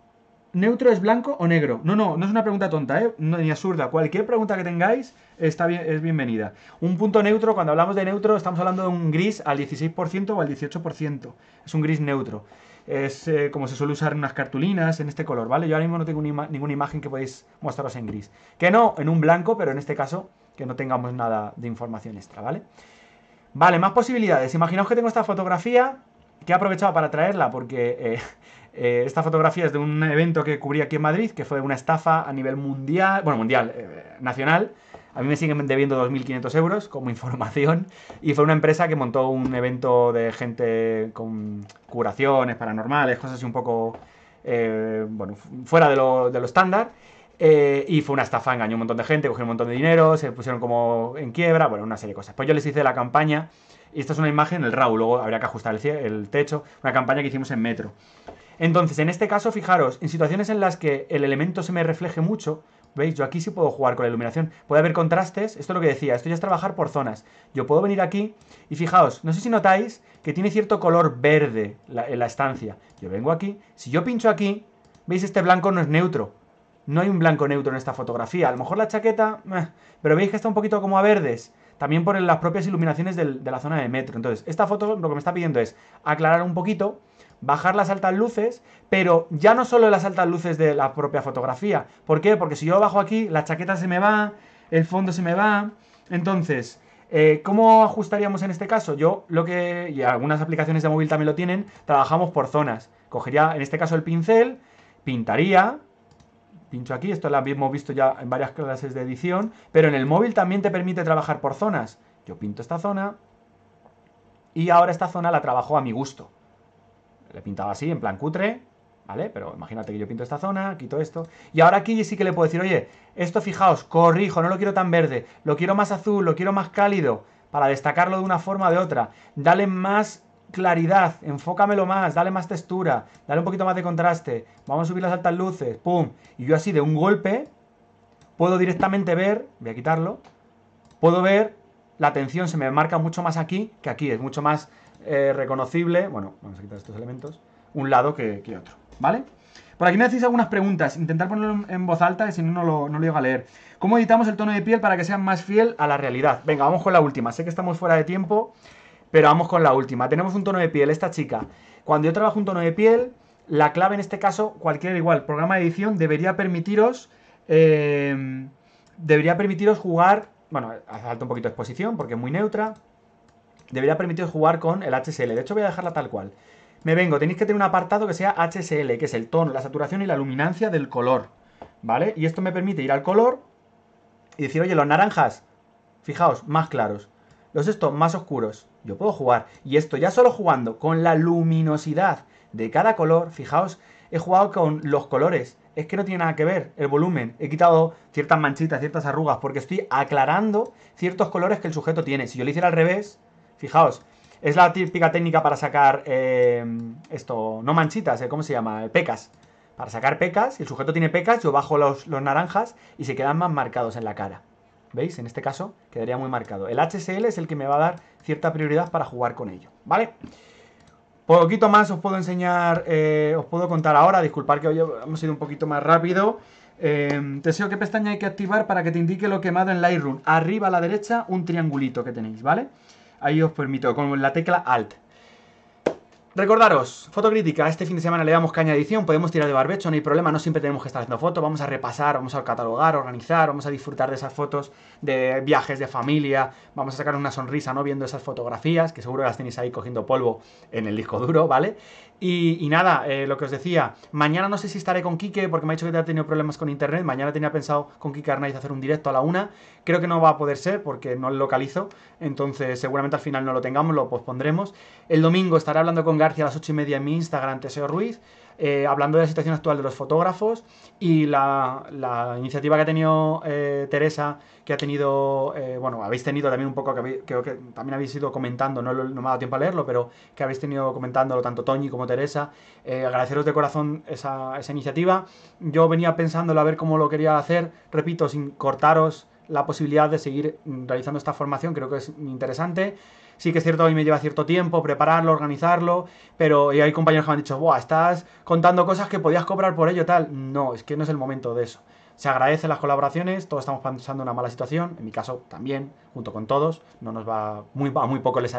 ¿neutro es blanco o negro? No, no, no es una pregunta tonta, ¿eh? ni absurda. Cualquier pregunta que tengáis está es bienvenida. Un punto neutro, cuando hablamos de neutro, estamos hablando de un gris al 16% o al 18%. Es un gris neutro. Es eh, como se suele usar en unas cartulinas, en este color, ¿vale? Yo ahora mismo no tengo ninguna imagen que podáis mostraros en gris. Que no, en un blanco, pero en este caso que no tengamos nada de información extra, ¿vale? Vale, más posibilidades. Imaginaos que tengo esta fotografía que he aprovechado para traerla porque eh, eh, esta fotografía es de un evento que cubrí aquí en Madrid, que fue una estafa a nivel mundial, bueno, mundial, eh, nacional. A mí me siguen debiendo 2.500 euros como *laughs* información. Y fue una empresa que montó un evento de gente con curaciones paranormales, cosas así un poco, eh, bueno, fuera de lo, estándar. y fue una estafa, engañó un montón de gente, cogió un montón de dinero, se pusieron como en quiebra, bueno, una serie de cosas. Pues yo les hice la campaña, y esta es una imagen, el RAW, luego habría que ajustar el techo, una campaña que hicimos en Metro. Entonces, en este caso, fijaros, en situaciones en las que el elemento se me refleje mucho, ¿veis? Yo aquí sí puedo jugar con la iluminación. Puede haber contrastes, esto es lo que decía, esto ya es trabajar por zonas. Yo puedo venir aquí y fijaos, no sé si notáis que tiene cierto color verde en la estancia. Yo vengo aquí, si yo pincho aquí, ¿veis? Este blanco no es neutro. No hay un blanco neutro en esta fotografía. A lo mejor la chaqueta, pero veis que está un poquito como a verdes también por las propias iluminaciones de la zona de metro. Entonces, esta foto lo que me está pidiendo es aclarar un poquito bajar las altas luces, pero ya no solo las altas luces de la propia fotografía. ¿Por qué? Porque si yo bajo aquí, la chaqueta se me va, el fondo se me va. Entonces, eh, ¿Cómo ajustaríamos en este caso? Yo lo que, y algunas aplicaciones de móvil también lo tienen, trabajamos por zonas. Cogería en este caso el pincel, pintaría, pincho aquí, esto lo hemos visto ya en varias clases de edición, pero en el móvil también te permite trabajar por zonas. Yo pinto esta zona y ahora esta zona la trabajo a mi gusto le he pintado así, en plan cutre, ¿vale? Pero imagínate que yo pinto esta zona, quito esto, y ahora aquí sí que le puedo decir, oye, esto fijaos, corrijo, no lo quiero tan verde, lo quiero más azul, lo quiero más cálido, para destacarlo de una forma o de otra, dale más claridad, enfócamelo más, dale más textura, dale un poquito más de contraste, vamos a subir las altas luces, pum, y yo así de un golpe puedo directamente ver, voy a quitarlo, puedo ver, la atención se me marca mucho más aquí que aquí, es mucho más eh, reconocible, bueno, vamos a quitar estos elementos, un lado que, otro, ¿vale? Por aquí me decís algunas preguntas, intentar ponerlo en voz alta, si no, no lo llego a leer. ¿Cómo editamos el tono de piel para que sea más fiel a la realidad? Venga, vamos con la última, sé que estamos fuera de tiempo, pero vamos con la última. Tenemos un tono de piel, esta chica. Cuando yo trabajo un tono de piel, la clave en este caso, cualquier igual, programa de edición debería permitiros... Eh, debería permitiros jugar, bueno, hace falta un poquito de exposición porque es muy neutra, debería permitir jugar con el HSL. De hecho, voy a dejarla tal cual. Me vengo, tenéis que tener un apartado que sea HSL, que es el tono, la saturación y la luminancia del color. ¿Vale? Y esto me permite ir al color y decir, oye, los naranjas, fijaos, más claros. Los estos más oscuros, yo puedo jugar. Y esto ya solo jugando con la luminosidad de cada color, fijaos, he jugado con los colores. Es que no tiene nada que ver el volumen. He quitado ciertas manchitas, ciertas arrugas, porque estoy aclarando ciertos colores que el sujeto tiene. Si yo lo hiciera al revés, Fijaos, es la típica técnica para sacar eh, esto, no manchitas, eh, ¿cómo se llama? Pecas. Para sacar pecas, si el sujeto tiene pecas, yo bajo los, naranjas y se quedan más marcados en la cara. ¿Veis? En este caso quedaría muy marcado. El HSL es el que me va a dar cierta prioridad para jugar con ello, ¿vale? Poquito más os puedo enseñar, eh, os puedo contar ahora, Disculpar que hoy hemos ido un poquito más rápido. Te deseo qué pestaña hay que activar para que te indique lo quemado en Lightroom. Arriba a la derecha un triangulito que tenéis, ¿vale? vale Ahí os permito, con la tecla Alt. Recordaros, fotocrítica, este fin de semana le damos caña a edición, podemos tirar de barbecho, no hay problema, no siempre tenemos que estar haciendo fotos, vamos a repasar, vamos a catalogar, organizar, vamos a disfrutar de esas fotos de viajes de familia, vamos a sacar una sonrisa, ¿no? Viendo esas fotografías, que seguro las tenéis ahí cogiendo polvo en el disco duro, ¿vale? Y, nada, eh, lo que os decía, mañana no sé si estaré con Quique porque me ha dicho que ha tenido problemas con internet. Mañana tenía pensado con Quique Arnaiz hacer un directo a la una. Creo que no va a poder ser porque no lo localizo. Entonces, seguramente al final no lo tengamos, lo pospondremos. El domingo estaré hablando con García a las ocho y media en mi Instagram, Teseo Ruiz. Eh, hablando de la situación actual de los fotógrafos y la, iniciativa que ha tenido eh, Teresa, que ha tenido, eh, bueno, habéis tenido también un poco, que creo que también habéis ido comentando, no, me ha dado tiempo a leerlo, pero que habéis tenido comentándolo tanto Toñi como Teresa. agradeceros de corazón esa, esa iniciativa. Yo venía pensándolo a ver cómo lo quería hacer, repito, sin cortaros la posibilidad de seguir mm, realizando esta formación, creo que es interesante. Sí que es cierto, a me lleva cierto tiempo prepararlo, organizarlo, pero hay compañeros que me han dicho, Buah, estás contando cosas que podías cobrar por ello, tal. No, es que no es el momento de eso. Se agradecen las colaboraciones, todos estamos pasando una mala situación, en mi caso también, junto con todos, no nos va muy, a muy poco les,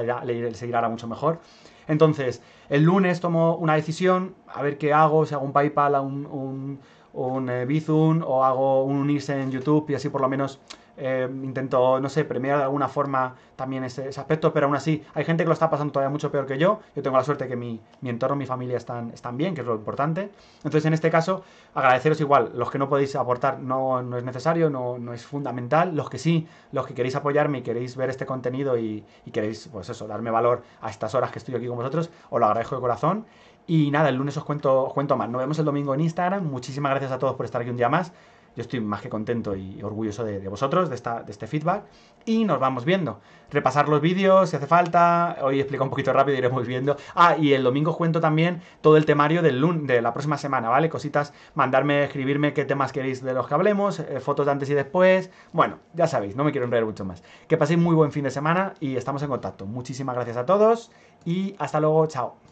irá, mucho mejor. Entonces, el lunes tomo una decisión, a ver qué hago, si hago un PayPal, un, un, eh, o hago un unirse en YouTube y así por lo menos Em, intento, no sé, premiar de alguna forma también ese, aspecto, pero aún así hay gente que lo está pasando todavía mucho peor que yo. Yo tengo la suerte que mi, entorno, mi familia están, están bien, que es lo importante. Entonces, en este caso, agradeceros igual, los que no podéis aportar no, no es necesario, no, no, es fundamental, los que sí, los que queréis apoyarme y queréis ver este contenido y, queréis, pues eso, darme valor a estas horas que estoy aquí con vosotros, os lo agradezco de corazón. Y nada, el lunes os cuento, os cuento más. Nos vemos el domingo en Instagram. Muchísimas gracias a todos por estar aquí un día más. Yo estoy más que contento y orgulloso de, vosotros, de, este feedback. Y nos vamos viendo. Repasar los vídeos si hace falta. Hoy explico un poquito rápido y iremos viendo. Ah, y el domingo cuento también todo el temario de la próxima semana, ¿vale? Cositas, mandarme, escribirme qué temas queréis de los que hablemos, eh, fotos de antes y después. Bueno, ya sabéis, no me quiero enredar mucho más. Que paséis muy buen fin de semana y estamos en contacto. Muchísimas gracias a todos y hasta luego, chao.